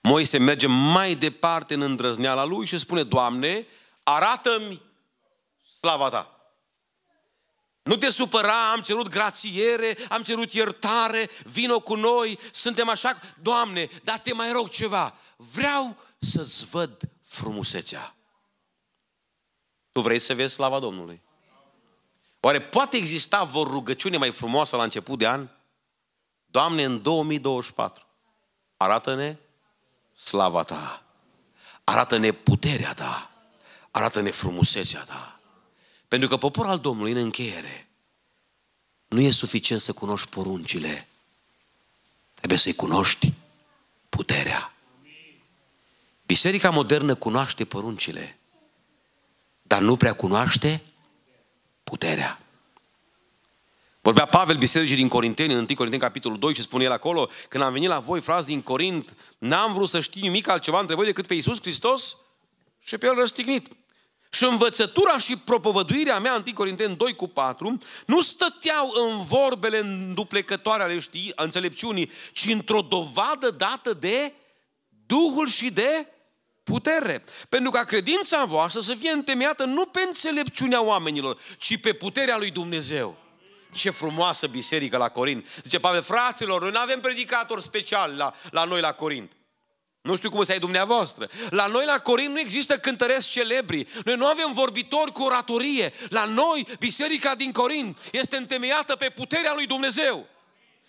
Moise merge mai departe în îndrăzneala lui și spune, Doamne, arată-mi slava ta. Nu te supăra, am cerut grațiere, am cerut iertare, vino cu noi, suntem așa. Doamne, dar te mai rog ceva, vreau să-ți văd frumusețea. Tu vrei să vezi slava Domnului? Oare poate exista vreo rugăciune mai frumoasă la început de an? Doamne, în 2024, arată-ne slava Ta, arată-ne puterea Ta, arată-ne frumusețea Ta. Pentru că poporul al Domnului, în încheiere, nu e suficient să cunoști poruncile, trebuie să-i cunoști puterea. Biserica modernă cunoaște poruncile, dar nu prea cunoaște puterea. Vorbea Pavel bisericii din Corinteni, în 1 Corinteni capitolul 2 și spune el acolo, când am venit la voi, frați din Corint, n-am vrut să știu nimic altceva între voi decât pe Iisus Hristos și pe El răstignit. Și învățătura și propovăduirea mea, 1 Corinteni 2 cu 4, nu stăteau în vorbele înduplecătoare ale știi, a înțelepciunii, ci într-o dovadă dată de Duhul și de putere. Pentru ca credința voastră să fie întemeiată nu pe înțelepciunea oamenilor, ci pe puterea lui Dumnezeu. Ce frumoasă biserică la Corint. Zice Pavel, fraților, noi nu avem predicator special la, la noi la Corint. Nu știu cum să ai dumneavoastră. La noi la Corint nu există cântăreți celebri. Noi nu avem vorbitori cu oratorie. La noi, biserica din Corint este întemeiată pe puterea lui Dumnezeu.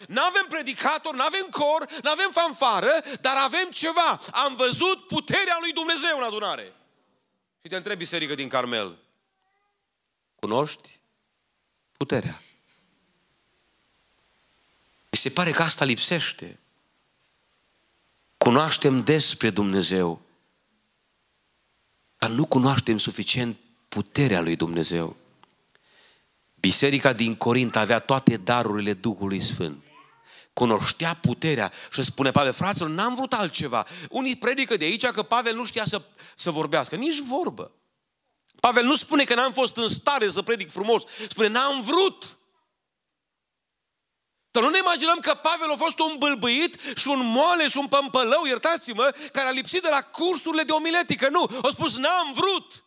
Nu avem predicator, nu avem cor, nu avem fanfară, dar avem ceva. Am văzut puterea lui Dumnezeu în adunare. Și te întreb biserică din Carmel. Cunoști puterea? Mi se pare că asta lipsește. Cunoaștem despre Dumnezeu, dar nu cunoaștem suficient puterea lui Dumnezeu. Biserica din Corint avea toate darurile Duhului Sfânt. Cunoștea puterea și spune Pavel, fraților, n-am vrut altceva. Unii predică de aici că Pavel nu știa să, să vorbească, nici vorbă. Pavel nu spune că n-am fost în stare să predic frumos, spune n-am vrut. Să nu ne imaginăm că Pavel a fost un bâlbâit și un moale și un pămpălău, iertați-mă, care a lipsit de la cursurile de omiletică. Nu, a spus, n-am vrut.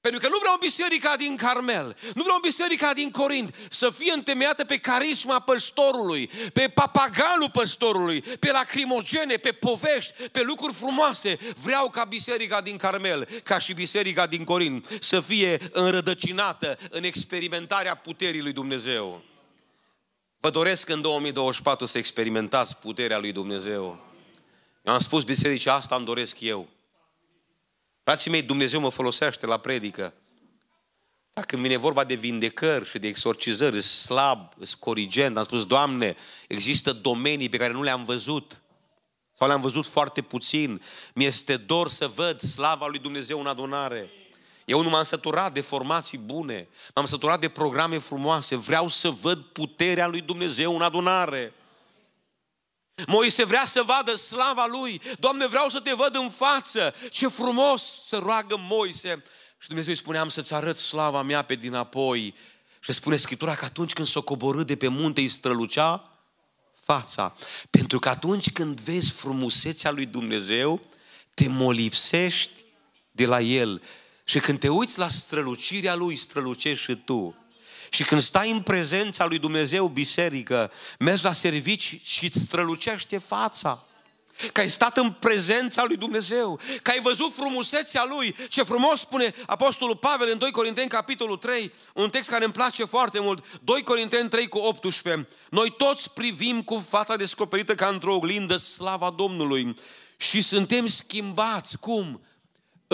Pentru că nu vreau biserica din Carmel, nu vreau biserica din Corint să fie întemeiată pe carisma păstorului, pe papagalul păstorului, pe lacrimogene, pe povești, pe lucruri frumoase. Vreau ca biserica din Carmel, ca și biserica din Corint, să fie înrădăcinată în experimentarea puterii lui Dumnezeu. Vă doresc în 2024 să experimentați puterea lui Dumnezeu. Eu am spus bisericii, asta îmi doresc eu. Frații mei, Dumnezeu mă folosește la predică. Dacă vine vorba de vindecări și de exorcizări, sunt slab, sunt corigent, am spus, Doamne, există domenii pe care nu le-am văzut sau le-am văzut foarte puțin. Mi-este dor să văd slava lui Dumnezeu în adunare. Eu nu m-am săturat de formații bune, m-am săturat de programe frumoase, vreau să văd puterea lui Dumnezeu în adunare. Moise vrea să vadă slava lui. Doamne, vreau să te văd în față. Ce frumos să roagă Moise. Și Dumnezeu îi spune, am să-ți arăt slava mea pe dinapoi. Și spune Scriptura că atunci când s-o coborâ de pe munte, îi strălucea fața. Pentru că atunci când vezi frumusețea lui Dumnezeu, te molipsești de la El. Și când te uiți la strălucirea Lui, strălucești și tu. Și când stai în prezența lui Dumnezeu, biserică, mergi la servici și îți strălucește fața. Că ai stat în prezența lui Dumnezeu, că ai văzut frumusețea lui. Ce frumos spune Apostolul Pavel în 2 Corinteni, capitolul 3, un text care îmi place foarte mult, 2 Corinteni 3 cu 18. Noi toți privim cu fața descoperită ca într-o oglindă slava Domnului și suntem schimbați. Cum?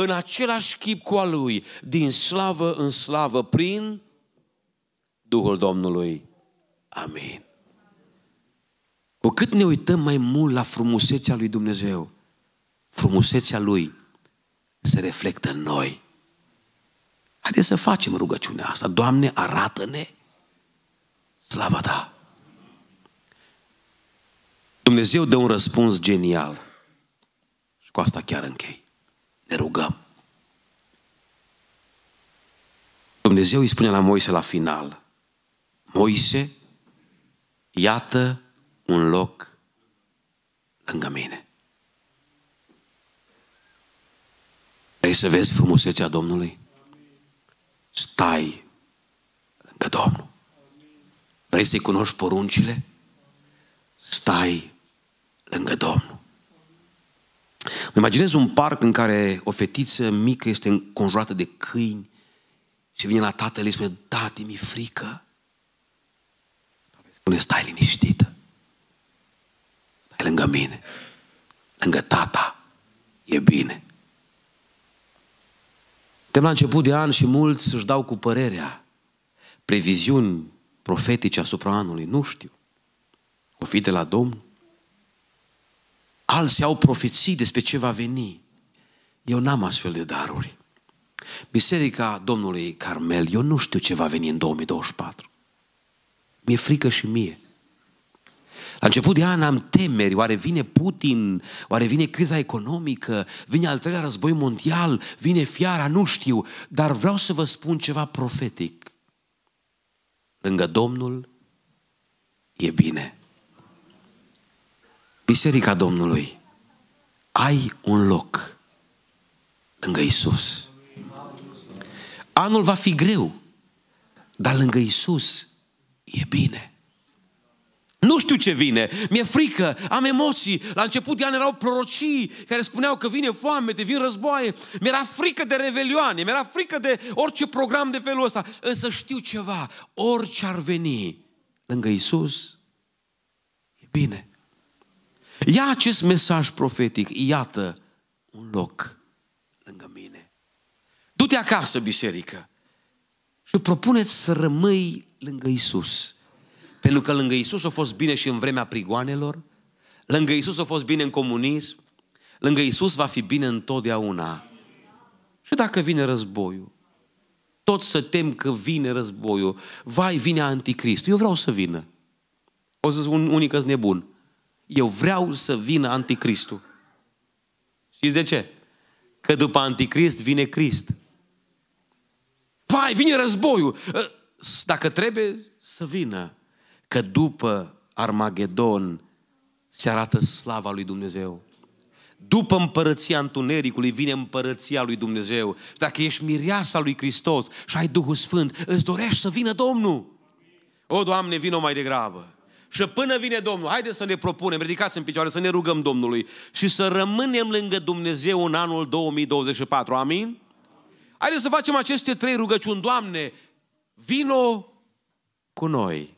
în același chip cu al lui, din slavă în slavă, prin Duhul Domnului. Amin. Cu cât ne uităm mai mult la frumusețea lui Dumnezeu, frumusețea lui se reflectă în noi. Haideți să facem rugăciunea asta. Doamne, arată-ne slava Ta. Dumnezeu dă un răspuns genial. Și cu asta chiar închei. Ne rugăm. Dumnezeu îi spune la Moise la final, Moise, iată un loc lângă mine. Vrei să vezi frumusețea Domnului? Stai lângă Domnul. Vrei să-i cunoști poruncile? Stai lângă Domnul. Îmi imaginez un parc în care o fetiță mică este înconjurată de câini și vine la tatăl și spune, tati, da, mi-e frică. Tatăl spune, stai liniștită. Stai lângă mine. Lângă tata. E bine. Suntem la început de an și mulți își dau cu părerea previziuni profetice asupra anului. Nu știu. O fi de la Domnul? Alții au profeții despre ce va veni. Eu n-am astfel de daruri. Biserica Domnului Carmel, eu nu știu ce va veni în 2024. Mi-e frică și mie. La început de an am temeri, oare vine Putin, oare vine criza economică, vine al treilea război mondial, vine fiara, nu știu, dar vreau să vă spun ceva profetic. Lângă Domnul e bine. Biserica Domnului, ai un loc lângă Isus. Anul va fi greu, dar lângă Isus e bine. Nu știu ce vine, mi-e frică, am emoții. La început de an erau prorocii care spuneau că vine foame, te vin războaie. Mi-era frică de revelioane, mi-era frică de orice program de felul ăsta. Însă știu ceva, orice ar veni lângă Isus, e bine. Ia acest mesaj profetic, iată un loc lângă mine. Du-te acasă, biserică, și propuneți să rămâi lângă Isus. Pentru că lângă Isus a fost bine și în vremea prigoanelor, lângă Isus a fost bine în comunism, lângă Isus va fi bine întotdeauna. Și dacă vine războiul, tot să tem că vine războiul, vai, vine anticristul, eu vreau să vină. O să spun unii că nebun eu vreau să vină anticristul. Știți de ce? Că după anticrist vine Crist. Vai, vine războiul! Ă, dacă trebuie, să vină. Că după Armagedon se arată slava lui Dumnezeu. După împărăția întunericului vine împărăția lui Dumnezeu. Dacă ești mireasa lui Hristos și ai Duhul Sfânt, îți dorești să vină Domnul. O, Doamne, vină mai degrabă. Și până vine Domnul, haideți să ne propunem, ridicați în picioare, să ne rugăm Domnului și să rămânem lângă Dumnezeu în anul 2024. Amin? Haideți să facem aceste trei rugăciuni. Doamne, vino cu noi.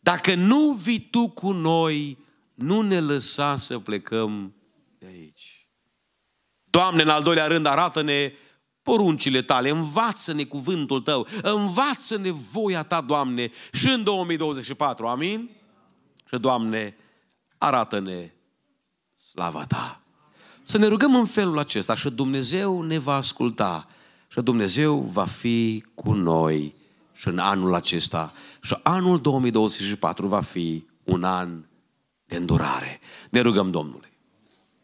Dacă nu vii Tu cu noi, nu ne lăsa să plecăm de aici. Doamne, în al doilea rând, arată-ne poruncile tale, învață-ne cuvântul tău, învață-ne voia ta, Doamne, și în 2024, amin? Și, Doamne, arată-ne slava ta. Să ne rugăm în felul acesta și Dumnezeu ne va asculta și Dumnezeu va fi cu noi și în anul acesta și anul 2024 va fi un an de îndurare. Ne rugăm Domnule.